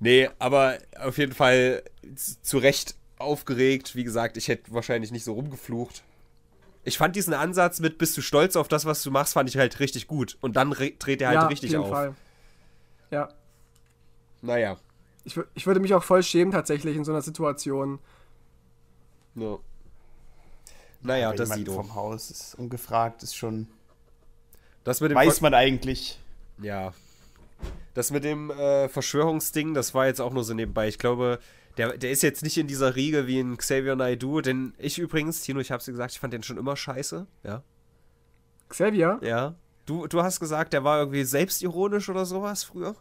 Nee, aber auf jeden Fall zu Recht aufgeregt. Wie gesagt, ich hätte wahrscheinlich nicht so rumgeflucht. Ich fand diesen Ansatz mit bist du stolz auf das, was du machst, fand ich halt richtig gut. Und dann dreht er halt ja, richtig auf. Fall. Ja. Naja ich, ich würde mich auch voll schämen tatsächlich in so einer Situation. Ja. Naja, das Sido. vom Haus ist ungefragt, ist schon. Das mit dem weiß man eigentlich. Ja. Das mit dem äh, Verschwörungsding, das war jetzt auch nur so nebenbei. Ich glaube, der, der ist jetzt nicht in dieser Riege wie in Xavier Naidoo, denn ich übrigens, Tino, ich hab's dir gesagt, ich fand den schon immer scheiße, ja. Xavier? Ja. Du, du hast gesagt, der war irgendwie selbstironisch oder sowas früher.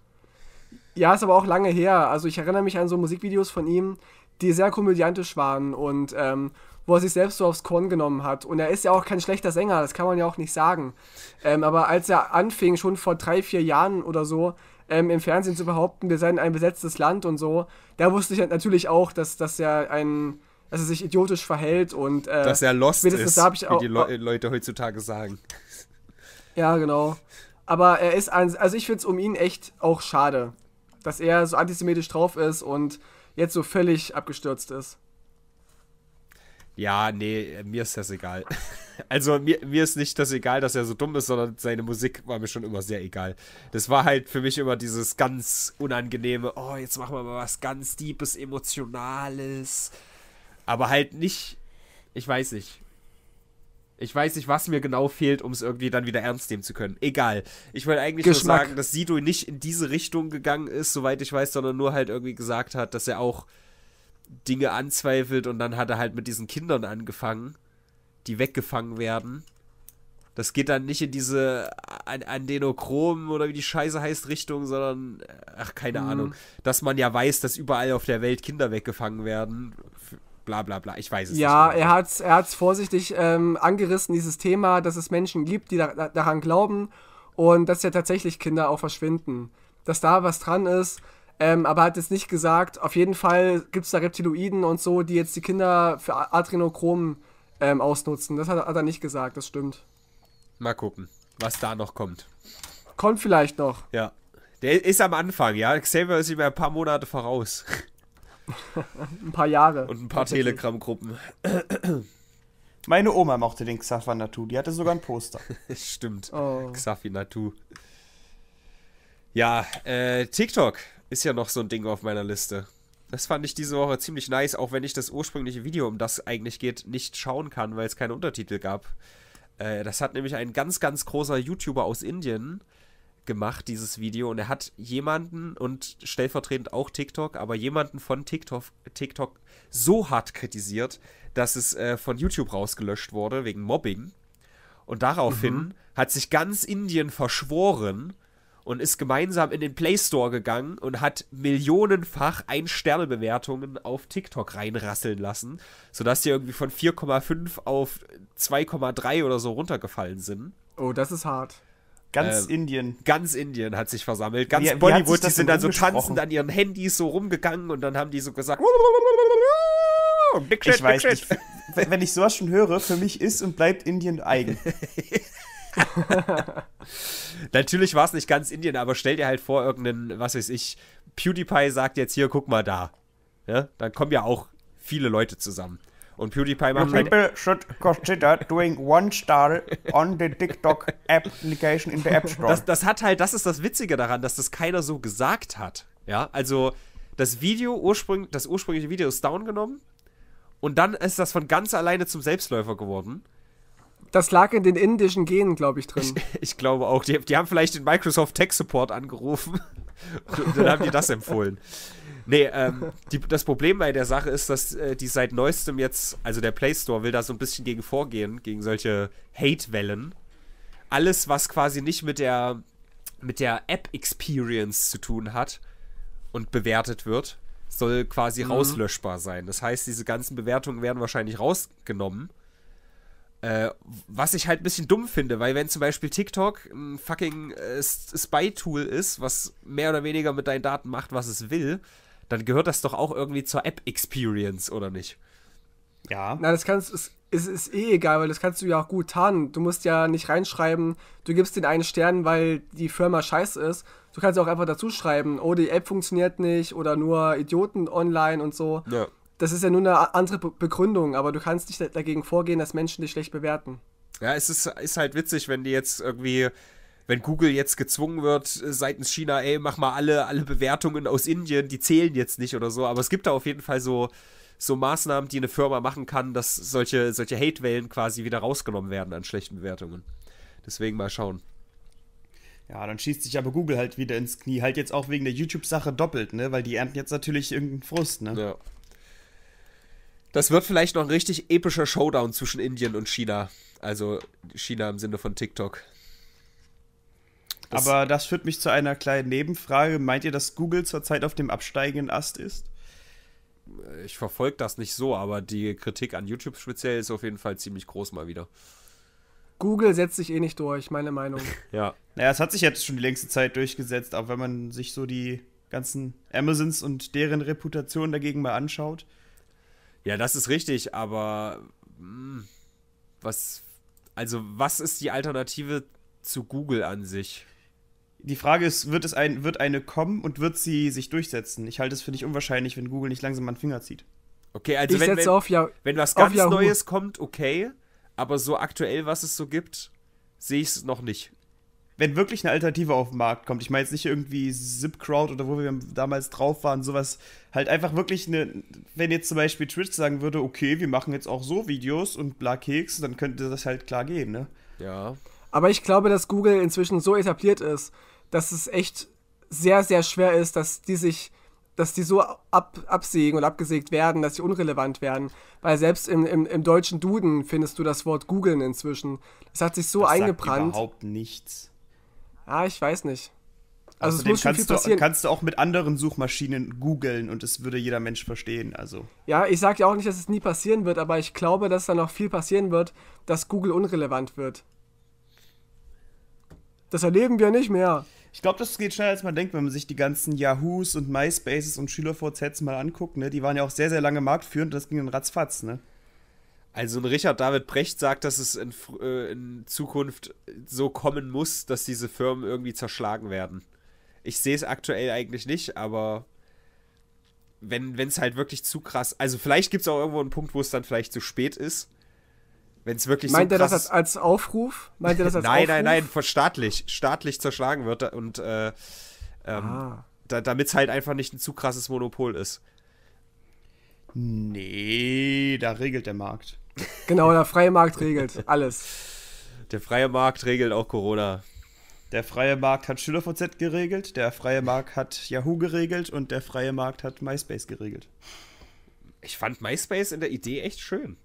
Ja, ist aber auch lange her. Also ich erinnere mich an so Musikvideos von ihm, die sehr komödiantisch waren und ähm, wo er sich selbst so aufs Korn genommen hat. Und er ist ja auch kein schlechter Sänger, das kann man ja auch nicht sagen. Ähm, aber als er anfing, schon vor drei, vier Jahren oder so, ähm, im Fernsehen zu behaupten, wir seien ein besetztes Land und so, da wusste ich natürlich auch, dass, dass er ein dass er sich idiotisch verhält und äh, dass er lost ist, da wie die Le Leute heutzutage sagen. Ja, genau. Aber er ist ein, also ich finde es um ihn echt auch schade dass er so antisemitisch drauf ist und jetzt so völlig abgestürzt ist. Ja, nee, mir ist das egal. Also mir, mir ist nicht das egal, dass er so dumm ist, sondern seine Musik war mir schon immer sehr egal. Das war halt für mich immer dieses ganz unangenehme, oh, jetzt machen wir mal was ganz Diebes, Emotionales. Aber halt nicht, ich weiß nicht. Ich weiß nicht, was mir genau fehlt, um es irgendwie dann wieder ernst nehmen zu können. Egal. Ich wollte eigentlich Geschmack. nur sagen, dass Sido nicht in diese Richtung gegangen ist, soweit ich weiß, sondern nur halt irgendwie gesagt hat, dass er auch Dinge anzweifelt und dann hat er halt mit diesen Kindern angefangen, die weggefangen werden. Das geht dann nicht in diese Andenochrom oder wie die Scheiße heißt Richtung, sondern äh, ach keine mhm. Ahnung, dass man ja weiß, dass überall auf der Welt Kinder weggefangen werden bla bla bla. Ich weiß es ja, nicht. Ja, er hat es er hat's vorsichtig ähm, angerissen, dieses Thema, dass es Menschen gibt, die da, daran glauben und dass ja tatsächlich Kinder auch verschwinden. Dass da was dran ist. Ähm, aber hat jetzt nicht gesagt, auf jeden Fall gibt es da Reptiloiden und so, die jetzt die Kinder für Adrenochrom ähm, ausnutzen. Das hat, hat er nicht gesagt, das stimmt. Mal gucken, was da noch kommt. Kommt vielleicht noch. Ja. Der ist am Anfang, ja. Xavier ist über ein paar Monate voraus. ein paar Jahre. Und ein paar Telegram-Gruppen. Meine Oma mochte den Xafanatu, die hatte sogar ein Poster. Stimmt. Oh. Xavi Natu. Ja, äh, TikTok ist ja noch so ein Ding auf meiner Liste. Das fand ich diese Woche ziemlich nice, auch wenn ich das ursprüngliche Video, um das eigentlich geht, nicht schauen kann, weil es keine Untertitel gab. Äh, das hat nämlich ein ganz, ganz großer YouTuber aus Indien äh, gemacht, dieses Video. Und er hat jemanden und stellvertretend auch TikTok, aber jemanden von TikTok, TikTok so hart kritisiert, dass es äh, von YouTube rausgelöscht wurde wegen Mobbing. Und daraufhin mhm. hat sich ganz Indien verschworen und ist gemeinsam in den Play Store gegangen und hat millionenfach Ein-Sterne-Bewertungen auf TikTok reinrasseln lassen, sodass die irgendwie von 4,5 auf 2,3 oder so runtergefallen sind. Oh, das ist hart. Ganz ähm, Indien. Ganz Indien hat sich versammelt. Ganz wie, Bollywood, wie die sind dann so tanzend an ihren Handys so rumgegangen und dann haben die so gesagt. Big shit, ich weiß big shit. Ich, wenn ich sowas schon höre, für mich ist und bleibt Indien eigen. Natürlich war es nicht ganz Indien, aber stell dir halt vor, irgendeinen, was weiß ich, PewDiePie sagt jetzt hier, guck mal da. Ja, dann kommen ja auch viele Leute zusammen. Und PewDiePie macht people halt should consider doing one star on the TikTok application in the App Store. Das, das hat halt, das ist das Witzige daran, dass das keiner so gesagt hat. Ja, also das Video ursprünglich, das ursprüngliche Video ist down genommen und dann ist das von ganz alleine zum Selbstläufer geworden. Das lag in den indischen Genen, glaube ich, drin. Ich, ich, glaube auch. Die, die haben vielleicht den Microsoft Tech Support angerufen und dann haben die das empfohlen. Nee, ähm, die, das Problem bei der Sache ist, dass äh, die seit neuestem jetzt, also der Play Store will da so ein bisschen gegen vorgehen, gegen solche Hate-Wellen. Alles, was quasi nicht mit der, mit der App-Experience zu tun hat und bewertet wird, soll quasi mhm. rauslöschbar sein. Das heißt, diese ganzen Bewertungen werden wahrscheinlich rausgenommen. Äh, was ich halt ein bisschen dumm finde, weil wenn zum Beispiel TikTok ein fucking äh, Spy-Tool ist, was mehr oder weniger mit deinen Daten macht, was es will, dann gehört das doch auch irgendwie zur App-Experience, oder nicht? Ja. Na, das kannst du. es ist eh egal, weil das kannst du ja auch gut tarnen. Du musst ja nicht reinschreiben, du gibst den einen Stern, weil die Firma scheiße ist. Du kannst auch einfach dazu schreiben, oh, die App funktioniert nicht oder nur Idioten online und so. Ja. Das ist ja nur eine andere Begründung, aber du kannst nicht dagegen vorgehen, dass Menschen dich schlecht bewerten. Ja, es ist, ist halt witzig, wenn die jetzt irgendwie wenn Google jetzt gezwungen wird äh, seitens China, ey, mach mal alle, alle Bewertungen aus Indien, die zählen jetzt nicht oder so. Aber es gibt da auf jeden Fall so, so Maßnahmen, die eine Firma machen kann, dass solche, solche Hate-Wellen quasi wieder rausgenommen werden an schlechten Bewertungen. Deswegen mal schauen. Ja, dann schießt sich aber Google halt wieder ins Knie. Halt jetzt auch wegen der YouTube-Sache doppelt, ne? Weil die ernten jetzt natürlich irgendeinen Frust, ne? Ja. Das wird vielleicht noch ein richtig epischer Showdown zwischen Indien und China. Also China im Sinne von TikTok. Aber das führt mich zu einer kleinen Nebenfrage. Meint ihr, dass Google zurzeit auf dem absteigenden Ast ist? ich verfolge das nicht so, aber die Kritik an YouTube speziell ist auf jeden Fall ziemlich groß mal wieder. Google setzt sich eh nicht durch, meine Meinung. ja. Naja, es hat sich jetzt schon die längste Zeit durchgesetzt, auch wenn man sich so die ganzen Amazons und deren Reputation dagegen mal anschaut. Ja, das ist richtig, aber hm, was, also was ist die Alternative zu Google an sich? Die Frage ist, wird, es ein, wird eine kommen und wird sie sich durchsetzen? Ich halte es für nicht unwahrscheinlich, wenn Google nicht langsam an den Finger zieht. Okay, also ich wenn, wenn, auf ja wenn was ganz Yahoo. Neues kommt, okay. Aber so aktuell, was es so gibt, sehe ich es noch nicht. Wenn wirklich eine Alternative auf den Markt kommt, ich meine jetzt nicht irgendwie ZipCrowd oder wo wir damals drauf waren, sowas, halt einfach wirklich eine, wenn jetzt zum Beispiel Twitch sagen würde, okay, wir machen jetzt auch so Videos und bla Keks, dann könnte das halt klar gehen, ne? Ja. Aber ich glaube, dass Google inzwischen so etabliert ist, dass es echt sehr, sehr schwer ist, dass die sich, dass die so ab, absägen und abgesägt werden, dass sie unrelevant werden. Weil selbst im, im, im deutschen Duden findest du das Wort googeln inzwischen. Das hat sich so das eingebrannt. Sagt überhaupt nichts. Ah, ich weiß nicht. Also Außerdem kannst, du, kannst du auch mit anderen Suchmaschinen googeln und es würde jeder Mensch verstehen. Also. Ja, ich sage ja auch nicht, dass es nie passieren wird, aber ich glaube, dass da noch viel passieren wird, dass Google unrelevant wird. Das erleben wir nicht mehr. Ich glaube, das geht schneller, als man denkt, wenn man sich die ganzen Yahoos und MySpaces und SchülerVZs mal anguckt. Ne? Die waren ja auch sehr, sehr lange marktführend und das ging dann ratzfatz. Ne? Also Richard David Brecht sagt, dass es in, äh, in Zukunft so kommen muss, dass diese Firmen irgendwie zerschlagen werden. Ich sehe es aktuell eigentlich nicht, aber wenn es halt wirklich zu krass. Also vielleicht gibt es auch irgendwo einen Punkt, wo es dann vielleicht zu spät ist. Wenn es wirklich meint so. Meint er das als, Aufruf? Meint er das als nein, Aufruf? Nein, nein, nein, staatlich, staatlich zerschlagen wird und äh, ähm, ah. da, damit es halt einfach nicht ein zu krasses Monopol ist. Nee, da regelt der Markt. Genau, der freie Markt regelt alles. Der freie Markt regelt auch Corona. Der freie Markt hat SchülerVZ geregelt, der freie Markt hat Yahoo geregelt und der freie Markt hat MySpace geregelt. Ich fand MySpace in der Idee echt schön.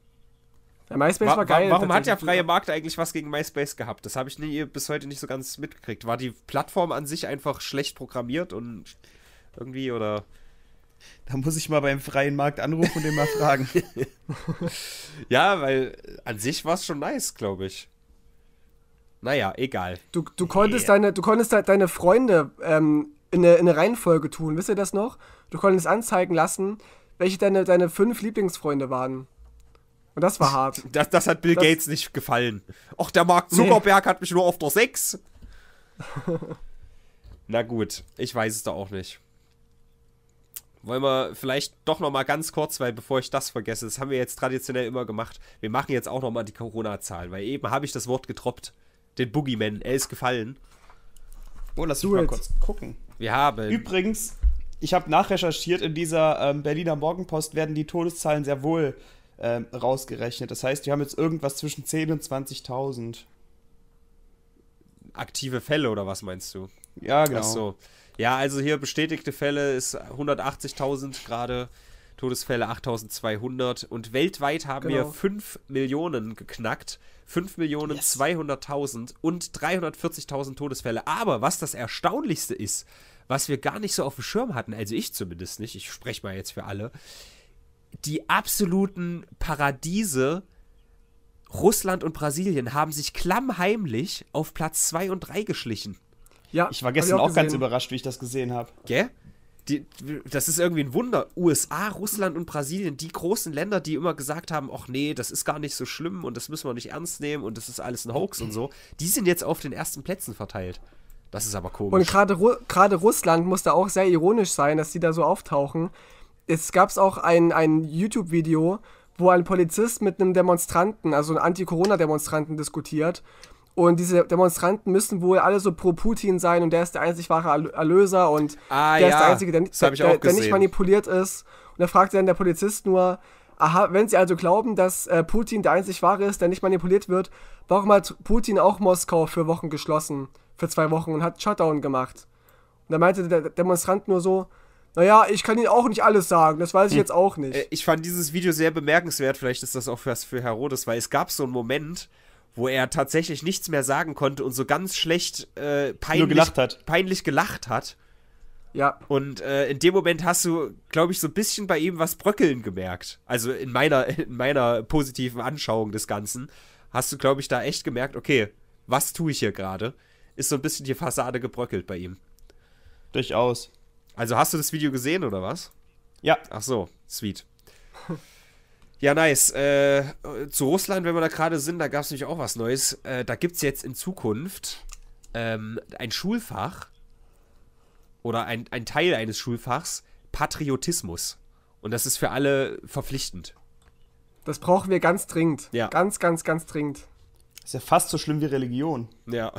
Der MySpace war, war geil. Warum hat der freie Markt eigentlich was gegen MySpace gehabt? Das habe ich nie, bis heute nicht so ganz mitgekriegt. War die Plattform an sich einfach schlecht programmiert und irgendwie oder. Da muss ich mal beim freien Markt anrufen und den mal fragen. ja, weil äh, an sich war es schon nice, glaube ich. Naja, egal. Du, du konntest, yeah. deine, du konntest de deine Freunde ähm, in, eine, in eine Reihenfolge tun, wisst ihr das noch? Du konntest anzeigen lassen, welche deine, deine fünf Lieblingsfreunde waren. Und das war hart. Das, das hat Bill das, Gates nicht gefallen. Och, der Mark Zuckerberg nee. hat mich nur auf der 6. Na gut, ich weiß es da auch nicht. Wollen wir vielleicht doch noch mal ganz kurz, weil bevor ich das vergesse, das haben wir jetzt traditionell immer gemacht. Wir machen jetzt auch noch mal die Corona-Zahlen, weil eben habe ich das Wort getroppt. Den Boogeyman, er ist gefallen. Oh, lass mich mal kurz gucken. Wir haben. Übrigens, ich habe nachrecherchiert, in dieser ähm, Berliner Morgenpost werden die Todeszahlen sehr wohl ähm, rausgerechnet. Das heißt, wir haben jetzt irgendwas zwischen 10.000 und 20.000. Aktive Fälle oder was meinst du? Ja, genau. Ach so. Ja, also hier bestätigte Fälle ist 180.000 gerade. Todesfälle 8200 und weltweit haben genau. wir 5 Millionen geknackt. 5 Millionen yes. 200.000 und 340.000 Todesfälle. Aber was das Erstaunlichste ist, was wir gar nicht so auf dem Schirm hatten, also ich zumindest nicht, ich spreche mal jetzt für alle, die absoluten Paradiese Russland und Brasilien haben sich klammheimlich auf Platz 2 und 3 geschlichen. Ja, ich war gestern ich auch, auch ganz überrascht, wie ich das gesehen habe. Gell? Die, das ist irgendwie ein Wunder. USA, Russland und Brasilien, die großen Länder, die immer gesagt haben, ach nee, das ist gar nicht so schlimm und das müssen wir nicht ernst nehmen und das ist alles ein Hoax und so, die sind jetzt auf den ersten Plätzen verteilt. Das ist aber komisch. Und gerade Ru Russland muss da auch sehr ironisch sein, dass die da so auftauchen, es gab auch ein, ein YouTube-Video, wo ein Polizist mit einem Demonstranten, also einem Anti-Corona-Demonstranten diskutiert. Und diese Demonstranten müssen wohl alle so pro Putin sein und der ist der einzig wahre Erlöser und ah, der ja. ist der Einzige, der, der, der, der nicht manipuliert ist. Und da fragt dann der Polizist nur, aha, wenn sie also glauben, dass äh, Putin der einzig wahre ist, der nicht manipuliert wird, warum hat Putin auch Moskau für Wochen geschlossen, für zwei Wochen und hat Shutdown gemacht? Und da meinte der Demonstrant nur so, naja, ich kann Ihnen auch nicht alles sagen, das weiß ich hm. jetzt auch nicht. Äh, ich fand dieses Video sehr bemerkenswert, vielleicht ist das auch was für Herodes, weil es gab so einen Moment, wo er tatsächlich nichts mehr sagen konnte und so ganz schlecht äh, peinlich, gelacht hat. peinlich gelacht hat. Ja. Und äh, in dem Moment hast du, glaube ich, so ein bisschen bei ihm was bröckeln gemerkt. Also in meiner, in meiner positiven Anschauung des Ganzen hast du, glaube ich, da echt gemerkt, okay, was tue ich hier gerade? Ist so ein bisschen die Fassade gebröckelt bei ihm. Durchaus. Also hast du das Video gesehen oder was? Ja. Ach so, sweet. Ja, nice. Äh, zu Russland, wenn wir da gerade sind, da gab es nämlich auch was Neues. Äh, da gibt es jetzt in Zukunft ähm, ein Schulfach oder ein, ein Teil eines Schulfachs Patriotismus. Und das ist für alle verpflichtend. Das brauchen wir ganz dringend. Ja. Ganz, ganz, ganz dringend. Ist ja fast so schlimm wie Religion. Ja.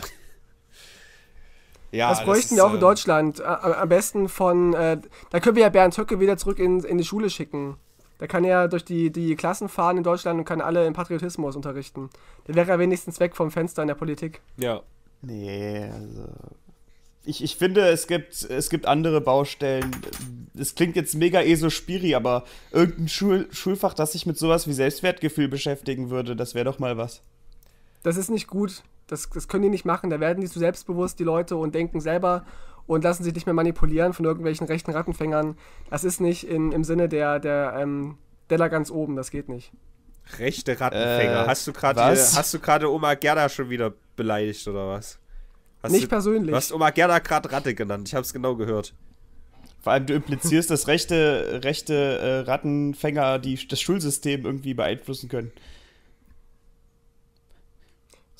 Ja, das bräuchten wir auch in äh, Deutschland. Äh, am besten von, äh, da können wir ja Bernd Höcke wieder zurück in, in die Schule schicken. Da kann er durch die, die Klassen fahren in Deutschland und kann alle im Patriotismus unterrichten. Der wäre ja wenigstens weg vom Fenster in der Politik. Ja. Nee, also. Ich, ich finde, es gibt, es gibt andere Baustellen. Es klingt jetzt mega eso-spiri, aber irgendein Schul Schulfach, das sich mit sowas wie Selbstwertgefühl beschäftigen würde, das wäre doch mal was. Das ist nicht gut. Das, das können die nicht machen. Da werden die zu so selbstbewusst, die Leute, und denken selber und lassen sich nicht mehr manipulieren von irgendwelchen rechten Rattenfängern. Das ist nicht in, im Sinne der, der, ähm, der da ganz oben. Das geht nicht. Rechte Rattenfänger. Äh, hast du gerade Oma Gerda schon wieder beleidigt oder was? Hast nicht du, persönlich. Du hast Oma Gerda gerade Ratte genannt. Ich habe es genau gehört. Vor allem, du implizierst, dass rechte, rechte äh, Rattenfänger die, das Schulsystem irgendwie beeinflussen können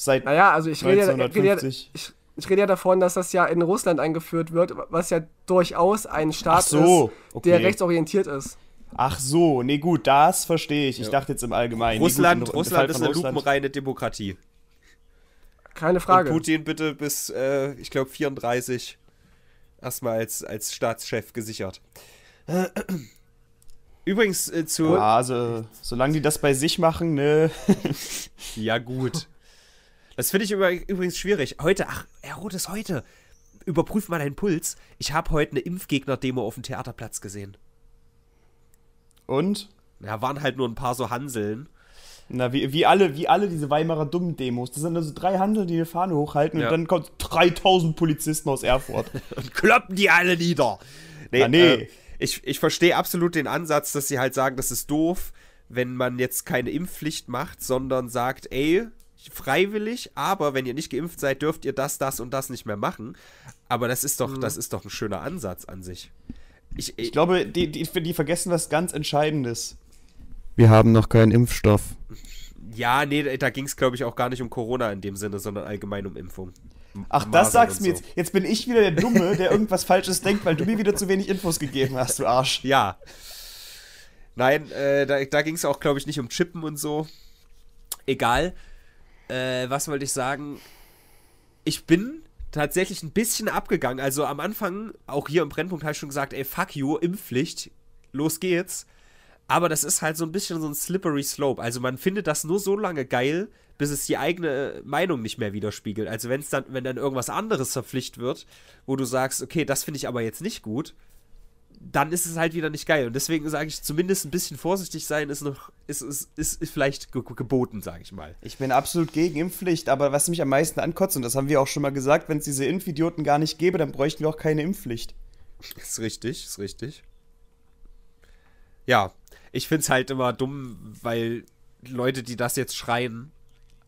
seit naja, also ich rede, 1950. Rede, ich rede ja davon, dass das ja in Russland eingeführt wird, was ja durchaus ein Staat so, ist, okay. der rechtsorientiert ist. Ach so, nee gut, das verstehe ich. Ich dachte jetzt im Allgemeinen. Russland, nee, gut, Russland ist eine Russland. lupenreine Demokratie. Keine Frage. Und Putin bitte bis, äh, ich glaube, 34 erstmal als, als Staatschef gesichert. Übrigens äh, zu. Ja, also, solange die das bei sich machen, ne? ja, gut. Das finde ich übrigens schwierig. Heute, ach, Errot ist heute. Überprüf mal deinen Puls. Ich habe heute eine Impfgegner-Demo auf dem Theaterplatz gesehen. Und? Ja, waren halt nur ein paar so Hanseln. Na, wie, wie, alle, wie alle diese Weimarer Dummen-Demos. Das sind also drei Hanseln, die eine Fahne hochhalten ja. und dann kommen 3000 Polizisten aus Erfurt. und kloppen die alle nieder. Nee, Na, nee. Äh, ich, ich verstehe absolut den Ansatz, dass sie halt sagen, das ist doof, wenn man jetzt keine Impfpflicht macht, sondern sagt, ey, freiwillig, aber wenn ihr nicht geimpft seid, dürft ihr das, das und das nicht mehr machen. Aber das ist doch, mhm. das ist doch ein schöner Ansatz an sich. Ich, ich, ich glaube, die, die, die vergessen was ganz Entscheidendes. Wir haben noch keinen Impfstoff. Ja, nee, da ging es, glaube ich, auch gar nicht um Corona in dem Sinne, sondern allgemein um Impfung. Ach, Masern das sagst du mir so. jetzt. Jetzt bin ich wieder der Dumme, der irgendwas Falsches denkt, weil du mir wieder zu wenig Infos gegeben hast, du Arsch. Ja. Nein, äh, da, da ging es auch, glaube ich, nicht um Chippen und so. Egal. Äh, was wollte ich sagen? Ich bin tatsächlich ein bisschen abgegangen. Also am Anfang, auch hier im Brennpunkt, habe ich schon gesagt, ey, fuck you, Impfpflicht, los geht's. Aber das ist halt so ein bisschen so ein slippery slope. Also man findet das nur so lange geil, bis es die eigene Meinung nicht mehr widerspiegelt. Also wenn dann, wenn dann irgendwas anderes verpflichtet wird, wo du sagst, okay, das finde ich aber jetzt nicht gut, dann ist es halt wieder nicht geil. Und deswegen sage ich, zumindest ein bisschen vorsichtig sein ist noch, ist, ist, ist, vielleicht ge geboten, sage ich mal. Ich bin absolut gegen Impfpflicht, aber was mich am meisten ankotzt, und das haben wir auch schon mal gesagt, wenn es diese Impfidioten gar nicht gäbe, dann bräuchten wir auch keine Impfpflicht. Ist richtig, ist richtig. Ja, ich finde es halt immer dumm, weil Leute, die das jetzt schreien,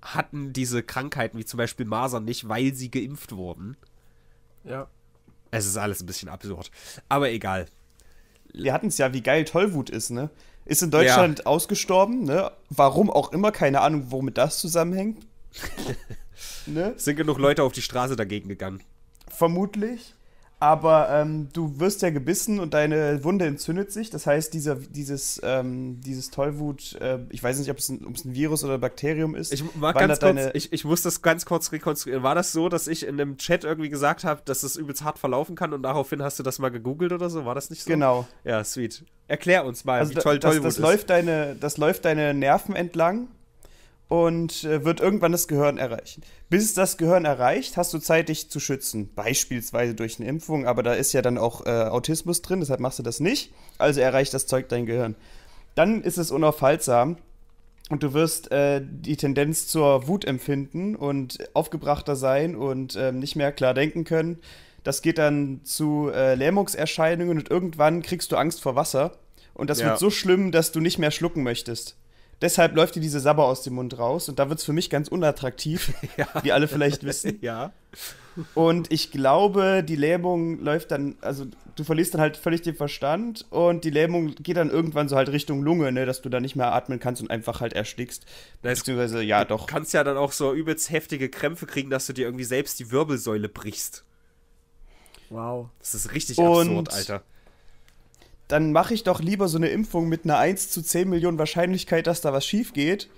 hatten diese Krankheiten, wie zum Beispiel Masern, nicht, weil sie geimpft wurden. Ja. Es ist alles ein bisschen absurd. Aber egal wir hatten es ja, wie geil Tollwut ist, ne? Ist in Deutschland ja. ausgestorben, ne? Warum auch immer, keine Ahnung, womit das zusammenhängt. ne? Sind genug Leute auf die Straße dagegen gegangen. Vermutlich aber ähm, du wirst ja gebissen und deine Wunde entzündet sich. Das heißt, dieser, dieses, ähm, dieses Tollwut, äh, ich weiß nicht, ob es ein, ein, Virus oder ein Bakterium ist. Ich, mag ganz kurz, ich, ich muss das ganz kurz rekonstruieren. War das so, dass ich in einem Chat irgendwie gesagt habe, dass es das übelst hart verlaufen kann und daraufhin hast du das mal gegoogelt oder so? War das nicht so? Genau. Ja, sweet. Erklär uns mal, also wie toll Tollwut das, das ist. Läuft deine, das läuft deine Nerven entlang und äh, wird irgendwann das Gehirn erreichen. Bis es das Gehirn erreicht, hast du Zeit, dich zu schützen. Beispielsweise durch eine Impfung, aber da ist ja dann auch äh, Autismus drin, deshalb machst du das nicht. Also erreicht das Zeug dein Gehirn. Dann ist es unaufhaltsam und du wirst äh, die Tendenz zur Wut empfinden und aufgebrachter sein und ähm, nicht mehr klar denken können. Das geht dann zu äh, Lähmungserscheinungen und irgendwann kriegst du Angst vor Wasser. Und das ja. wird so schlimm, dass du nicht mehr schlucken möchtest. Deshalb läuft dir diese Sabber aus dem Mund raus und da wird es für mich ganz unattraktiv, ja. wie alle vielleicht wissen. ja. Und ich glaube, die Lähmung läuft dann, also du verlierst dann halt völlig den Verstand und die Lähmung geht dann irgendwann so halt Richtung Lunge, ne, dass du dann nicht mehr atmen kannst und einfach halt erstickst. Das Beziehungsweise, ja, doch. Du kannst ja dann auch so übelst heftige Krämpfe kriegen, dass du dir irgendwie selbst die Wirbelsäule brichst. Wow. Das ist richtig und absurd, Alter dann mache ich doch lieber so eine Impfung mit einer 1 zu 10 Millionen Wahrscheinlichkeit, dass da was schief geht.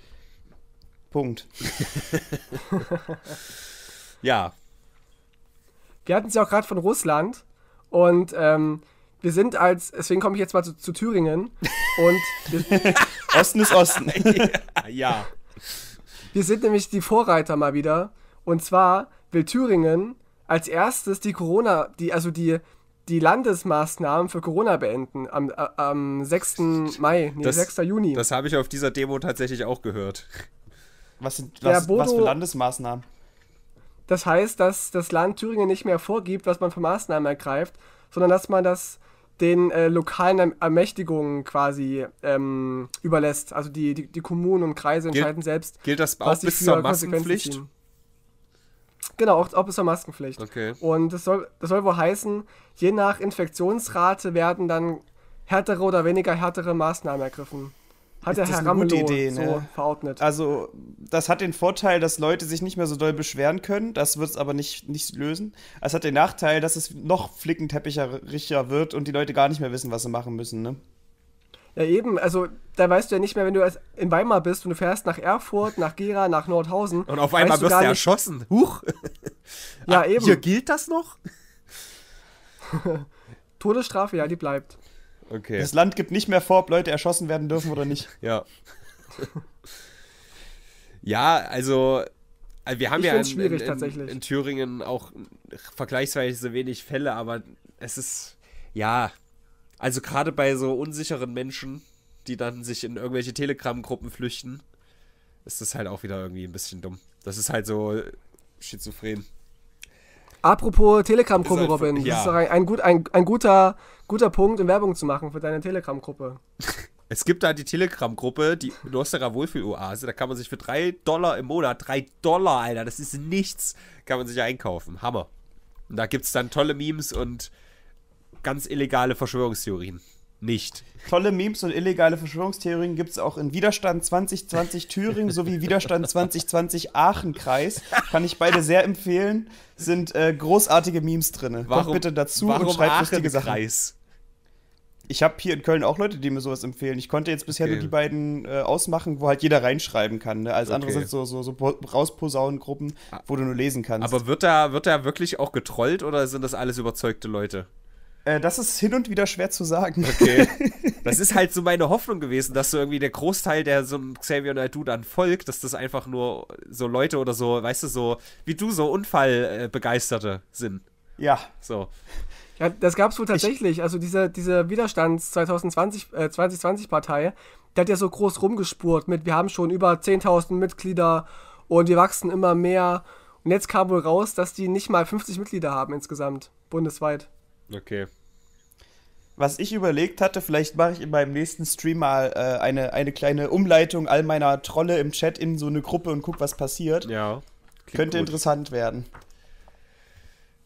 Punkt. ja. Wir hatten es ja auch gerade von Russland und ähm, wir sind als, deswegen komme ich jetzt mal zu, zu Thüringen und Osten ist Osten. ja, ja. Wir sind nämlich die Vorreiter mal wieder. Und zwar will Thüringen als erstes die Corona, die, also die, die Landesmaßnahmen für Corona beenden am, äh, am 6. Mai, nee, das, 6. Juni. Das habe ich auf dieser Demo tatsächlich auch gehört. Was sind was, Bodo, was für Landesmaßnahmen? Das heißt, dass das Land Thüringen nicht mehr vorgibt, was man für Maßnahmen ergreift, sondern dass man das den äh, lokalen erm-, Ermächtigungen quasi ähm, überlässt. Also die, die, die Kommunen und Kreise entscheiden gilt, selbst. Gilt das auch bis zur Massenpflicht? Ziehen. Genau, auch, bis zur Maskenpflicht. Okay. Und das soll, das soll wohl heißen, je nach Infektionsrate werden dann härtere oder weniger härtere Maßnahmen ergriffen. Hat ist der Herr Ramelow Idee, so ne? verordnet. Also, das hat den Vorteil, dass Leute sich nicht mehr so doll beschweren können. Das wird es aber nicht, nicht lösen. Es hat den Nachteil, dass es noch flickenteppicher wird und die Leute gar nicht mehr wissen, was sie machen müssen, ne? Ja, eben. Also, da weißt du ja nicht mehr, wenn du in Weimar bist und du fährst nach Erfurt, nach Gera, nach Nordhausen. Und auf einmal wirst du nicht... erschossen. Huch! ja, Ach, eben. Hier gilt das noch? Todesstrafe, ja, die bleibt. Okay. Das Land gibt nicht mehr vor, ob Leute erschossen werden dürfen oder nicht. ja. ja, also, also wir haben ich ja in, in, in, in, Thüringen auch vergleichsweise wenig Fälle, aber es ist ja, also gerade bei so unsicheren Menschen, die dann sich in irgendwelche Telegram-Gruppen flüchten, ist das halt auch wieder irgendwie ein bisschen dumm. Das ist halt so schizophren. Apropos Telegram-Gruppe, halt Robin. Ja. Das ist ein, ein, gut, ein, ein guter, guter Punkt, um Werbung zu machen für deine Telegram-Gruppe. Es gibt da die Telegram-Gruppe, die Nosterer Wohlfühl-Oase. Da kann man sich für 3 Dollar im Monat, 3 Dollar, Alter, das ist nichts, kann man sich einkaufen. Hammer. Und da gibt es dann tolle Memes und ganz illegale Verschwörungstheorien. Nicht. Tolle Memes und illegale Verschwörungstheorien gibt es auch in Widerstand 2020 Thüringen sowie Widerstand 2020 Aachenkreis. Kann ich beide sehr empfehlen. Sind äh, großartige Memes drin. Kommt bitte dazu und schreibt lustige Sachen. Ich habe hier in Köln auch Leute, die mir sowas empfehlen. Ich konnte jetzt bisher okay. nur die beiden äh, ausmachen, wo halt jeder reinschreiben kann. Ne? Alles okay. andere sind so, so, so Rausposaunengruppen, wo du nur lesen kannst. Aber wird da, wird da wirklich auch getrollt oder sind das alles überzeugte Leute? Äh, das ist hin und wieder schwer zu sagen. Okay. Das ist halt so meine Hoffnung gewesen, dass so irgendwie der Großteil, der so einem Xavier Naidoo dann folgt, dass das einfach nur so Leute oder so, weißt du, so wie du, so Unfallbegeisterte äh, sind. Ja. So. Ja, das gab es wohl tatsächlich. Ich, also diese, diese Widerstands 2020, äh, 2020 Partei, der hat ja so groß rumgespurt mit, wir haben schon über 10.000 Mitglieder und wir wachsen immer mehr. Und jetzt kam wohl raus, dass die nicht mal 50 Mitglieder haben insgesamt, bundesweit. Okay. Was ich überlegt hatte, vielleicht mache ich in meinem nächsten Stream mal äh, eine, eine kleine Umleitung all meiner Trolle im Chat in so eine Gruppe und guck, was passiert. Ja. Könnte gut. interessant werden.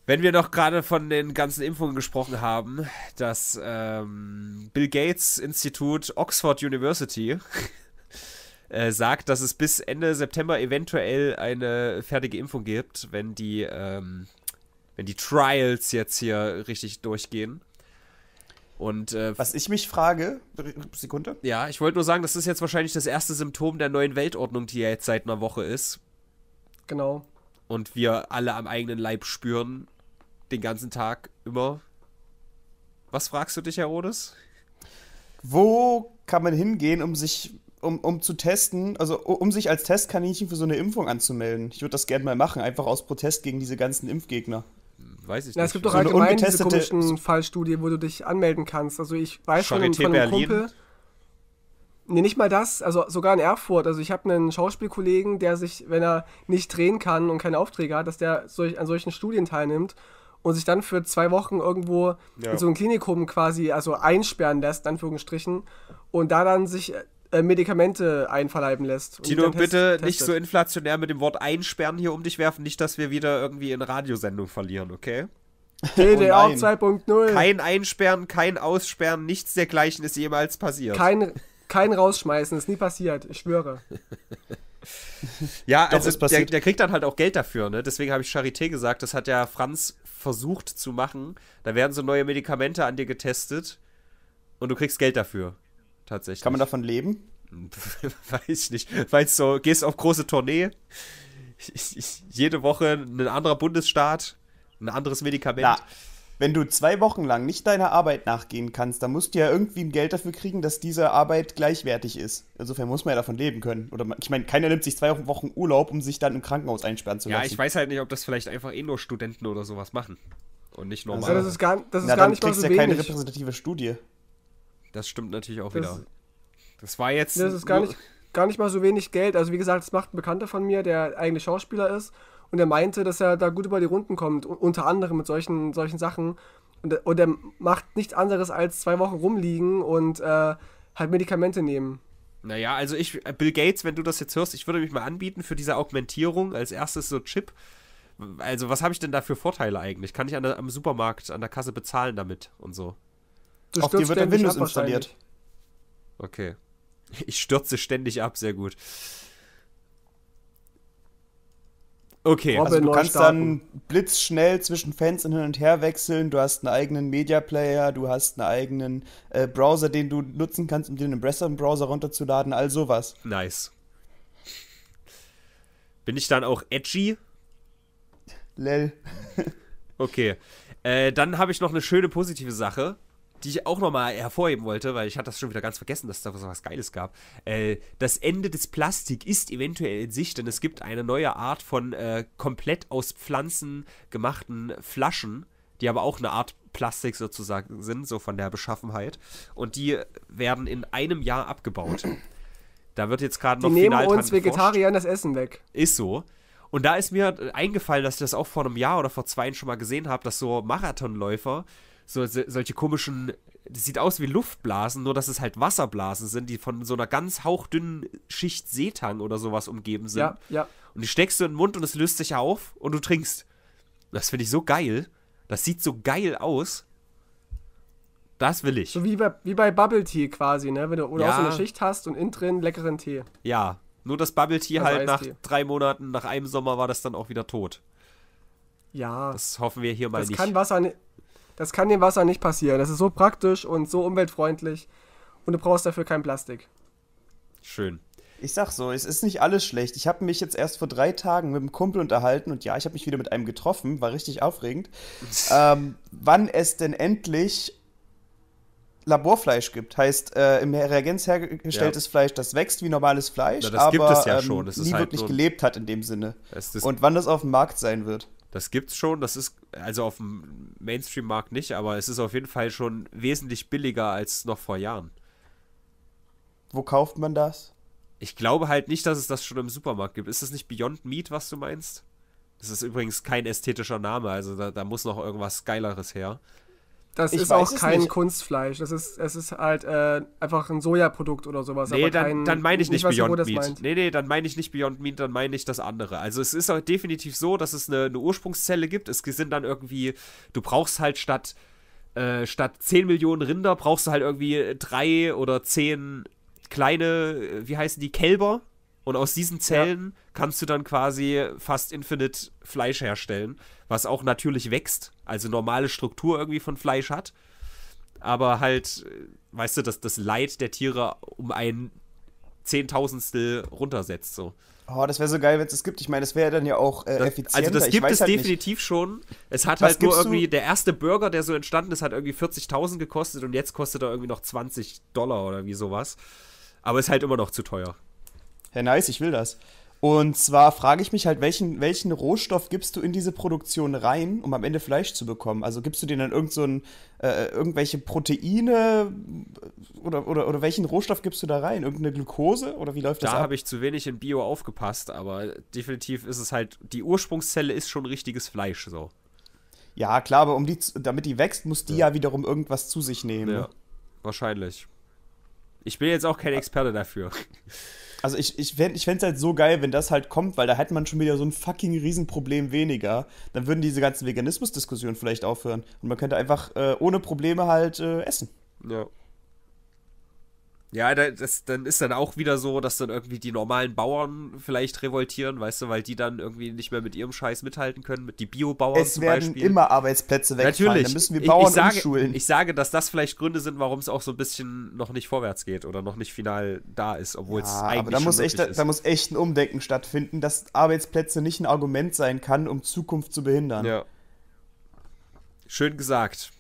Wenn wir noch gerade von den ganzen Impfungen gesprochen haben, das ähm, Bill Gates Institut Oxford University äh, sagt, dass es bis Ende September eventuell eine fertige Impfung gibt, wenn die ähm, wenn die Trials jetzt hier richtig durchgehen. Und, äh, Was ich mich frage, Sekunde. Ja, ich wollte nur sagen, das ist jetzt wahrscheinlich das erste Symptom der neuen Weltordnung, die ja jetzt seit einer Woche ist. Genau. Und wir alle am eigenen Leib spüren, den ganzen Tag immer. Was fragst du dich, Herodes? Wo kann man hingehen, um sich, um, um zu testen, also um sich als Testkaninchen für so eine Impfung anzumelden? Ich würde das gerne mal machen, einfach aus Protest gegen diese ganzen Impfgegner weiß ich Na, nicht. Es gibt doch so allgemein diese komischen Fallstudie, wo du dich anmelden kannst. Also ich weiß schon von, von einem Berlin. Kumpel. Nee, nicht mal das, also sogar in Erfurt. Also ich habe einen Schauspielkollegen, der sich, wenn er nicht drehen kann und keine Aufträge hat, dass der solch, an solchen Studien teilnimmt und sich dann für zwei Wochen irgendwo ja. in so einem Klinikum quasi, also einsperren lässt, in Anführungsstrichen, und da dann sich äh, Medikamente einverleiben lässt. Tino, bitte testet. nicht so inflationär mit dem Wort einsperren hier um dich werfen, nicht, dass wir wieder irgendwie in Radiosendung verlieren, okay? DDR oh 2.0. Kein Einsperren, kein Aussperren, nichts dergleichen ist jemals passiert. Kein, kein Rausschmeißen, ist nie passiert, ich schwöre. ja, Doch, also der, der, kriegt dann halt auch Geld dafür, ne? Deswegen habe ich Charité gesagt, das hat ja Franz versucht zu machen. Da werden so neue Medikamente an dir getestet und du kriegst Geld dafür tatsächlich. Kann man davon leben? Weiß ich nicht. Weißt du, so, gehst auf große Tournee, ich, ich, jede Woche ein anderer Bundesstaat, ein anderes Medikament. Na, wenn du zwei Wochen lang nicht deiner Arbeit nachgehen kannst, dann musst du ja irgendwie ein Geld dafür kriegen, dass diese Arbeit gleichwertig ist. Insofern muss man ja davon leben können. Oder man, ich meine, keiner nimmt sich zwei Wochen Urlaub, um sich dann im Krankenhaus einsperren zu lassen. Ja, ich weiß halt nicht, ob das vielleicht einfach eh nur Studenten oder sowas machen. Und nicht also normal. Also das ist gar, das ist Na, gar nicht kriegst so wenig. Du ja keine repräsentative Studie. Das stimmt natürlich auch das, wieder. Das war jetzt. Das ist gar nicht, gar nicht mal so wenig Geld. Also, wie gesagt, das macht ein Bekannter von mir, der eigentlich Schauspieler ist. Und er meinte, dass er da gut über die Runden kommt, unter anderem mit solchen, solchen Sachen. Und, und er macht nichts anderes als zwei Wochen rumliegen und äh, halt Medikamente nehmen. Naja, also ich, äh, Bill Gates, wenn du das jetzt hörst, ich würde mich mal anbieten für diese Augmentierung. Als erstes so Chip. Also, was habe ich denn da für Vorteile eigentlich? Kann ich an der, am Supermarkt, an der Kasse bezahlen damit und so? Du Auf dir wird ein Windows installiert. Okay. Ich stürze ständig ab, sehr gut. Okay, Robin also du kannst starten. dann blitzschnell zwischen Fans hin und her wechseln. Du hast einen eigenen Media Player, du hast einen eigenen äh, Browser, den du nutzen kannst, um dir einen Browser runterzuladen, all sowas. Nice. Bin ich dann auch edgy? Lell. okay. Äh, dann habe ich noch eine schöne positive Sache die ich auch nochmal hervorheben wollte, weil ich hatte das schon wieder ganz vergessen, dass es da was Geiles gab. Äh, das Ende des Plastik ist eventuell in Sicht, denn es gibt eine neue Art von äh, komplett aus Pflanzen gemachten Flaschen, die aber auch eine Art Plastik sozusagen sind, so von der Beschaffenheit. Und die werden in einem Jahr abgebaut. Da wird jetzt gerade noch die final nehmen uns Vegetariern das Essen weg. Ist so. Und da ist mir eingefallen, dass ich das auch vor einem Jahr oder vor zwei schon mal gesehen habe, dass so Marathonläufer so, solche komischen, das sieht aus wie Luftblasen, nur dass es halt Wasserblasen sind, die von so einer ganz hauchdünnen Schicht Seetang oder sowas umgeben sind. Ja, ja. Und die steckst du in den Mund und es löst sich auf und du trinkst. Das finde ich so geil. Das sieht so geil aus. Das will ich. So wie bei, wie bei Bubble Tea quasi, ne? Wenn du oder ja. auch so eine Schicht hast und innen drin leckeren Tee. Ja. Nur das Bubble Tea also halt Eistee. nach drei Monaten, nach einem Sommer war das dann auch wieder tot. Ja. Das hoffen wir hier mal das nicht. Kann Wasser, das kann dem Wasser nicht passieren. Das ist so praktisch und so umweltfreundlich. Und du brauchst dafür kein Plastik. Schön. Ich sag so, es ist nicht alles schlecht. Ich habe mich jetzt erst vor drei Tagen mit einem Kumpel unterhalten und ja, ich habe mich wieder mit einem getroffen, war richtig aufregend. ähm, wann es denn endlich Laborfleisch gibt, heißt äh, im Reagenz hergestelltes ja. Fleisch, das wächst wie normales Fleisch, Na, aber ja ähm, nie halt wirklich gelebt hat in dem Sinne. und wann das auf dem Markt sein wird. Das gibt's schon. Das ist also auf dem Mainstream-Markt nicht, aber es ist auf jeden Fall schon wesentlich billiger als noch vor Jahren. Wo kauft man das? Ich glaube halt nicht, dass es das schon im Supermarkt gibt. Ist das nicht Beyond Meat, was du meinst? Das ist übrigens kein ästhetischer Name, also da, da muss noch irgendwas Geileres her. Das ich ist auch kein Kunstfleisch. Das ist, es ist halt äh, einfach ein Sojaprodukt oder sowas. Nee, dann, dann meine ich nicht Beyond Meat. Nee, nee, dann meine ich nicht Beyond Meat, dann meine ich das andere. Also es ist auch halt definitiv so, dass es eine, eine Ursprungszelle gibt. Es sind dann irgendwie, du brauchst halt statt, äh, statt 10 Millionen Rinder, brauchst du halt irgendwie drei oder zehn kleine, äh, wie heißen die, Kälber. Und aus diesen Zellen ja kannst du dann quasi fast infinite Fleisch herstellen, was auch natürlich wächst, also normale Struktur irgendwie von Fleisch hat. Aber halt, äh, weißt du, dass das Leid der Tiere um ein Zehntausendstel runtersetzt, so. Oh, das wäre so geil, wenn es das gibt. Ich meine, das wäre dann ja auch äh, also effizienter. Also das gibt es halt definitiv nicht. schon. Es hat Was halt nur irgendwie, du? der erste Burger, der so entstanden ist, hat irgendwie 40.000 gekostet und jetzt kostet er irgendwie noch 20 Dollar oder wie sowas. Aber ist halt immer noch zu teuer. Ja, nice, ich will das. Und zwar frage ich mich halt, welchen, welchen Rohstoff gibst du in diese Produktion rein, um am Ende Fleisch zu bekommen? Also gibst du denen dann irgend so ein, äh, äh irgendwelche Proteine äh, oder, oder, oder welchen Rohstoff gibst du da rein? Irgendeine Glucose oder wie läuft da das? Da habe ich zu wenig in Bio aufgepasst, aber definitiv ist es halt, die Ursprungszelle ist schon richtiges Fleisch so. Ja, klar, aber um die, damit die wächst, muss die ja, ja wiederum irgendwas zu sich nehmen. Ja, ne? wahrscheinlich. Ich bin jetzt auch kein Experte dafür. Also ich, ich fände ich es halt so geil, wenn das halt kommt, weil da hätte man schon wieder so ein fucking Riesenproblem weniger. Dann würden diese ganzen Veganismus-Diskussionen vielleicht aufhören. Und man könnte einfach äh, ohne Probleme halt äh, essen. Ja. Ja, das, dann ist dann auch wieder so, dass dann irgendwie die normalen Bauern vielleicht revoltieren, weißt du, weil die dann irgendwie nicht mehr mit ihrem Scheiß mithalten können, mit die Biobauern zum Beispiel. Es werden immer Arbeitsplätze wegfallen, Natürlich. dann müssen wir Bauern ich, ich sage, umschulen. Ich sage, dass das vielleicht Gründe sind, warum es auch so ein bisschen noch nicht vorwärts geht oder noch nicht final da ist, obwohl ja, es eigentlich aber da muss echt, ist. Da muss echt ein Umdenken stattfinden, dass Arbeitsplätze nicht ein Argument sein kann, um Zukunft zu behindern. Ja. Schön gesagt.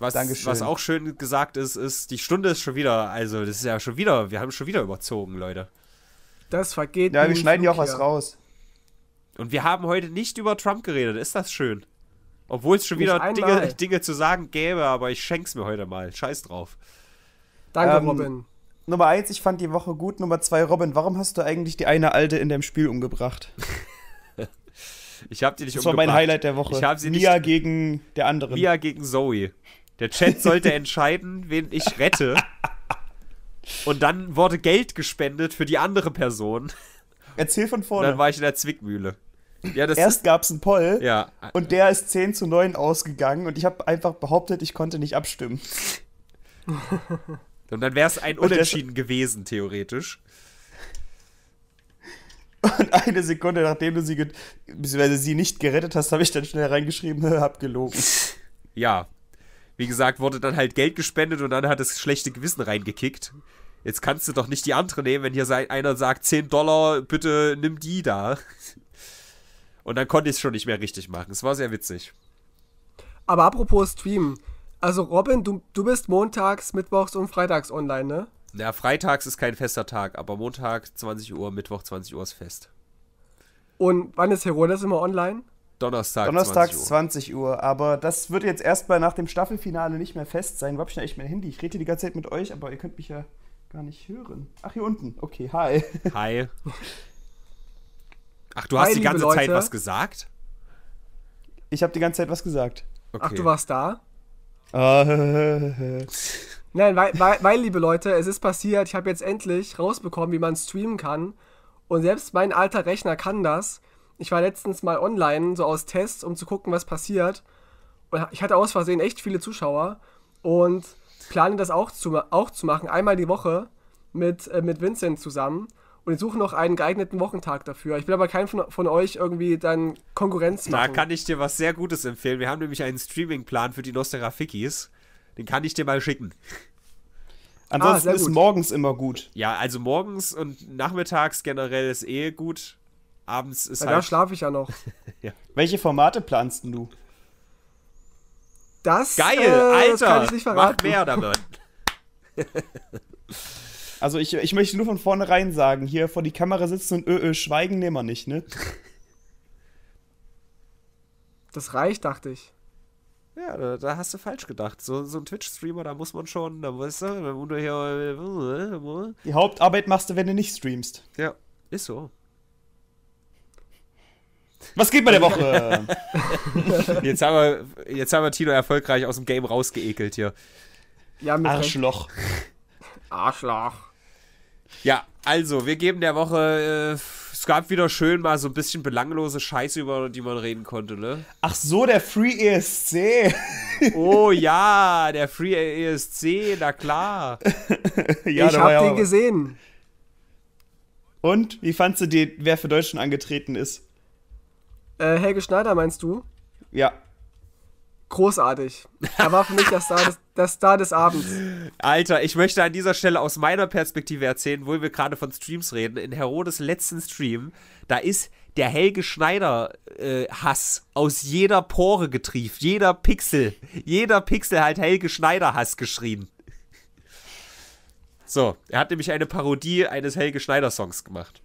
Was, was auch schön gesagt ist, ist, die Stunde ist schon wieder, also das ist ja schon wieder, wir haben schon wieder überzogen, Leute. Das vergeht. Ja, wir schneiden ja auch was raus. Und wir haben heute nicht über Trump geredet, ist das schön? Obwohl es schon nicht wieder Dinge, Dinge, zu sagen gäbe, aber ich schenk's mir heute mal. Scheiß drauf. Danke, ähm, Robin. Nummer eins, ich fand die Woche gut. Nummer zwei, Robin, warum hast du eigentlich die eine Alte in dem Spiel umgebracht? ich habe die nicht das umgebracht. Das war mein Highlight der Woche. Ich sie Mia nicht, gegen der andere. Mia gegen Zoe. Der Chat sollte entscheiden, wen ich rette. Und dann wurde Geld gespendet für die andere Person. Erzähl von vorne. Und dann war ich in der Zwickmühle. Ja, Erst gab es einen Poll ja. und der ist 10 zu 9 ausgegangen und ich habe einfach behauptet, ich konnte nicht abstimmen. Und dann wäre es ein Unentschieden gewesen, theoretisch. Und eine Sekunde, nachdem du sie, beziehungsweise sie nicht gerettet hast, habe ich dann schnell reingeschrieben, hab gelogen. Ja, wie gesagt, wurde dann halt Geld gespendet und dann hat das schlechte Gewissen reingekickt. Jetzt kannst du doch nicht die andere nehmen, wenn hier einer sagt, 10 Dollar, bitte nimm die da. Und dann konnte ich es schon nicht mehr richtig machen. Es war sehr witzig. Aber apropos Stream. Also Robin, du, du bist montags, mittwochs und freitags online, ne? Ja, freitags ist kein fester Tag, aber Montag 20 Uhr, Mittwoch 20 Uhr ist fest. Und wann ist Herodes immer online? Donnerstag. Donnerstag 20 Uhr. 20 Uhr. Aber das wird jetzt erstmal nach dem Staffelfinale nicht mehr fest sein. Wo hab ich denn eigentlich mein Handy? Ich rede die ganze Zeit mit euch, aber ihr könnt mich ja gar nicht hören. Ach, hier unten. Okay, hi. Hi. Ach, du hi, hast die ganze Leute. Zeit was gesagt? Ich habe die ganze Zeit was gesagt. Okay. Ach, du warst da? Ah. Nein, weil, weil, weil, liebe Leute, es ist passiert, ich habe jetzt endlich rausbekommen, wie man streamen kann. Und selbst mein alter Rechner kann das ich war letztens mal online, so aus Tests, um zu gucken, was passiert. Und ich hatte aus Versehen echt viele Zuschauer und plane das auch zu, auch zu machen, einmal die Woche mit, äh, mit Vincent zusammen. Und ich suche noch einen geeigneten Wochentag dafür. Ich will aber keinen von, von euch irgendwie dann Konkurrenz machen. Da kann ich dir was sehr Gutes empfehlen. Wir haben nämlich einen Streamingplan für die Nosterafikis. Den kann ich dir mal schicken. Ansonsten ah, ist morgens immer gut. Ja, also morgens und nachmittags generell ist eh gut abends ist Na, halt. Da schlafe ich ja noch. ja. Welche Formate planst du? Das. Geil, äh, Alter! Das kann ich nicht verraten. Mach mehr damit. also, ich, ich möchte nur von vornherein sagen: hier vor die Kamera sitzen und ö, äh, ö äh, schweigen nehmen wir nicht, ne? Das reicht, dachte ich. Ja, da, da, hast du falsch gedacht. So, so ein Twitch-Streamer, da muss man schon, da muss du, hier. Äh, die Hauptarbeit machst du, wenn du nicht streamst. Ja, ist so. Was geht bei der Woche? jetzt, haben wir, jetzt haben wir Tino erfolgreich aus dem Game rausgeekelt hier. Ja, Arschloch. Arschloch. Ja, also, wir geben der Woche. Äh, es gab wieder schön mal so ein bisschen belanglose Scheiße, über die man reden konnte, ne? Ach so, der Free ESC. oh ja, der Free ESC, na klar. ja, ich hab den gesehen. Und wie fandst du den, wer für Deutschland angetreten ist? Äh, Helge Schneider meinst du? Ja. Großartig. Er war für mich der Star, des, der Star des Abends. Alter, ich möchte an dieser Stelle aus meiner Perspektive erzählen, wo wir gerade von Streams reden. In Herodes letzten Stream, da ist der Helge Schneider-Hass äh, aus jeder Pore getrieft. Jeder Pixel. Jeder Pixel hat Helge Schneider-Hass geschrien. So, er hat nämlich eine Parodie eines Helge Schneider-Songs gemacht.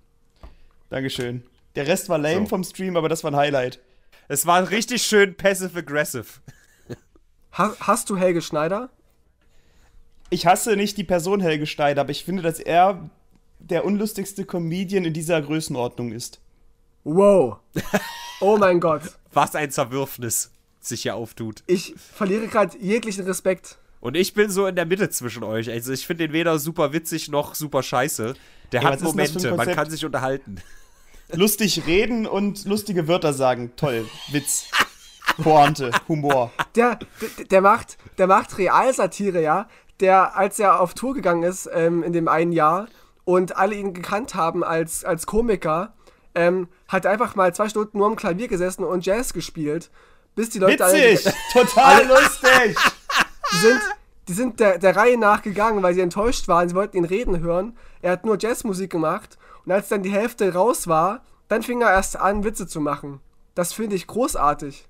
Dankeschön. Der Rest war lame so. vom Stream, aber das war ein Highlight. Es war richtig schön passive-aggressive. Ha hast du Helge Schneider? Ich hasse nicht die Person Helge Schneider, aber ich finde, dass er der unlustigste Comedian in dieser Größenordnung ist. Wow. Oh mein Gott. Was ein Zerwürfnis sich hier auftut. Ich verliere gerade jeglichen Respekt. Und ich bin so in der Mitte zwischen euch. Also ich finde den weder super witzig noch super scheiße. Der Ey, hat Momente, man kann sich unterhalten lustig reden und lustige Wörter sagen. Toll, Witz. Pointe, Humor. Der, der, der macht, der macht Realsatire, ja. Der, als er auf Tour gegangen ist ähm, in dem einen Jahr und alle ihn gekannt haben als, als Komiker, ähm, hat einfach mal zwei Stunden nur am Klavier gesessen und Jazz gespielt, bis die Leute Witzig, alle, total lustig. Die sind, die sind der, der Reihe nach gegangen, weil sie enttäuscht waren. Sie wollten ihn reden hören. Er hat nur Jazzmusik gemacht und als dann die Hälfte raus war, dann fing er erst an, Witze zu machen. Das finde ich großartig.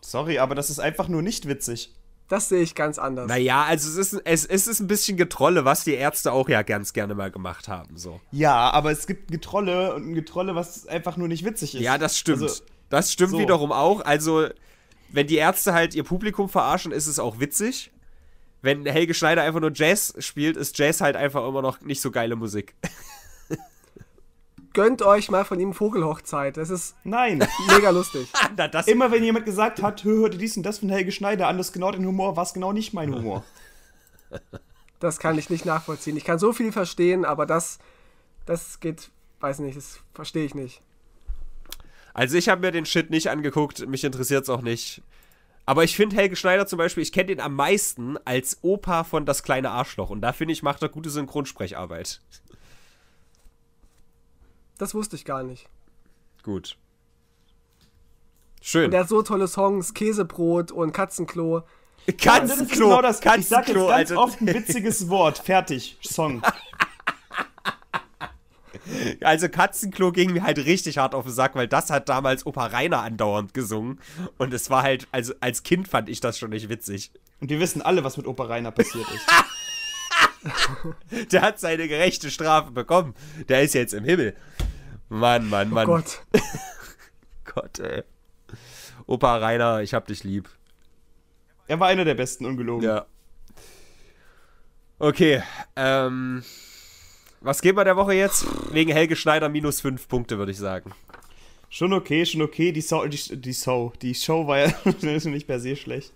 Sorry, aber das ist einfach nur nicht witzig. Das sehe ich ganz anders. Naja, also es ist, es, ist ein bisschen Getrolle, was die Ärzte auch ja ganz gerne mal gemacht haben. So. Ja, aber es gibt Getrolle und ein Getrolle, was einfach nur nicht witzig ist. Ja, das stimmt. Also, das stimmt so. wiederum auch. Also, wenn die Ärzte halt ihr Publikum verarschen, ist es auch witzig. Wenn Helge Schneider einfach nur Jazz spielt, ist Jazz halt einfach immer noch nicht so geile Musik. gönnt euch mal von ihm Vogelhochzeit. Das ist Nein. mega lustig. Na, Immer wenn jemand gesagt hat, hör, hör dies und das von Helge Schneider an, das genau den Humor, war es genau nicht mein Humor. Das kann ich nicht nachvollziehen. Ich kann so viel verstehen, aber das, das geht, weiß nicht, das verstehe ich nicht. Also ich habe mir den Shit nicht angeguckt, mich interessiert es auch nicht. Aber ich finde Helge Schneider zum Beispiel, ich kenne den am meisten als Opa von Das kleine Arschloch. Und da finde ich, macht er gute Synchronsprecharbeit. Das wusste ich gar nicht. Gut. Schön. Und der hat so tolle Songs, Käsebrot und Katzenklo. Katzenklo, ja, genau das, Katzenklo, ich sag jetzt ganz oft ein witziges Wort, fertig, Song. Also Katzenklo ging mir halt richtig hart auf den Sack, weil das hat damals Opa Rainer andauernd gesungen. Und es war halt, also als Kind fand ich das schon nicht witzig. Und wir wissen alle, was mit Opa Rainer passiert ist. Der hat seine gerechte Strafe bekommen. Der ist jetzt im Himmel. Mann, Mann, Mann. Oh Gott. Gott, ey. Opa Rainer, ich hab dich lieb. Er war einer der besten, ungelogen. Ja. Okay, ähm. Was geht bei der Woche jetzt? Wegen Helge Schneider minus 5 Punkte, würde ich sagen. Schon okay, schon okay. Die Show, die, die, Show, die Show war ja nicht per se schlecht.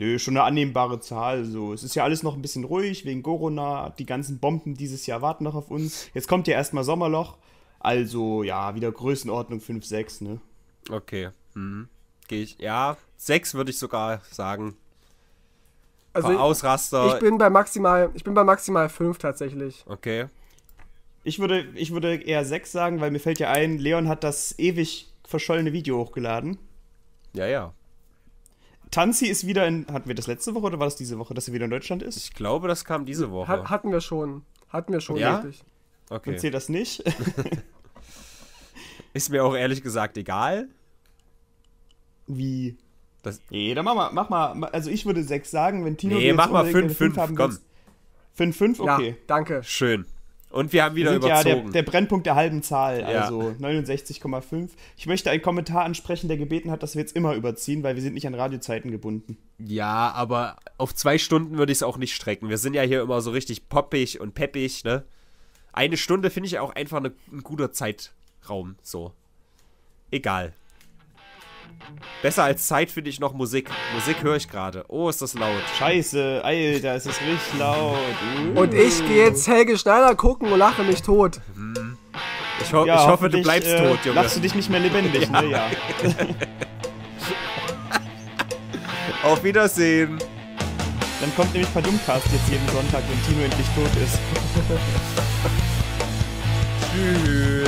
Nö, schon eine annehmbare Zahl. So, es ist ja alles noch ein bisschen ruhig wegen Corona. Die ganzen Bomben dieses Jahr warten noch auf uns. Jetzt kommt ja erstmal Sommerloch. Also ja, wieder Größenordnung 5, 6, ne? Okay. Mhm. Gehe ich. Ja, 6 würde ich sogar sagen. Also ich, Ausraster. Ich bin bei maximal, ich bin bei maximal 5 tatsächlich. Okay. Ich würde, ich würde eher 6 sagen, weil mir fällt ja ein, Leon hat das ewig verschollene Video hochgeladen. Ja, ja. Tanzi ist wieder in. Hatten wir das letzte Woche oder war das diese Woche, dass sie wieder in Deutschland ist? Ich glaube, das kam diese Woche. Hat, hatten wir schon. Hatten wir schon, ja? richtig. Okay. Und zählt das nicht. ist mir auch ehrlich gesagt egal. Wie? Das nee, dann mach mal, mach mal. Also ich würde sechs sagen, wenn Tino. Nee, mach mal fünf, fünf, fünf, fünf komm. Fünf, fünf, okay. Ja, danke. Schön. Und wir haben wieder wir sind, überzogen. Ja, der, der, Brennpunkt der halben Zahl, also ja. 69,5. Ich möchte einen Kommentar ansprechen, der gebeten hat, dass wir jetzt immer überziehen, weil wir sind nicht an Radiozeiten gebunden. Ja, aber auf zwei Stunden würde ich es auch nicht strecken. Wir sind ja hier immer so richtig poppig und peppig, ne? Eine Stunde finde ich auch einfach ne, ein guter Zeitraum, so. Egal. Besser als Zeit finde ich noch Musik. Musik höre ich gerade. Oh, ist das laut. Scheiße, Alter, ist das richtig laut. Uh. Und ich gehe jetzt Helge Schneider gucken und lache mich tot. Mhm. Ich, ho ja, ich hoffe, du bleibst äh, tot, Junge. Lachst du dich nicht mehr lebendig, ja. ne? Ja. Auf Wiedersehen. Dann kommt nämlich Padumcast jetzt jeden Sonntag, wenn Tino endlich tot ist.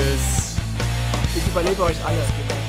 Tschüss. Ich überlebe euch alles.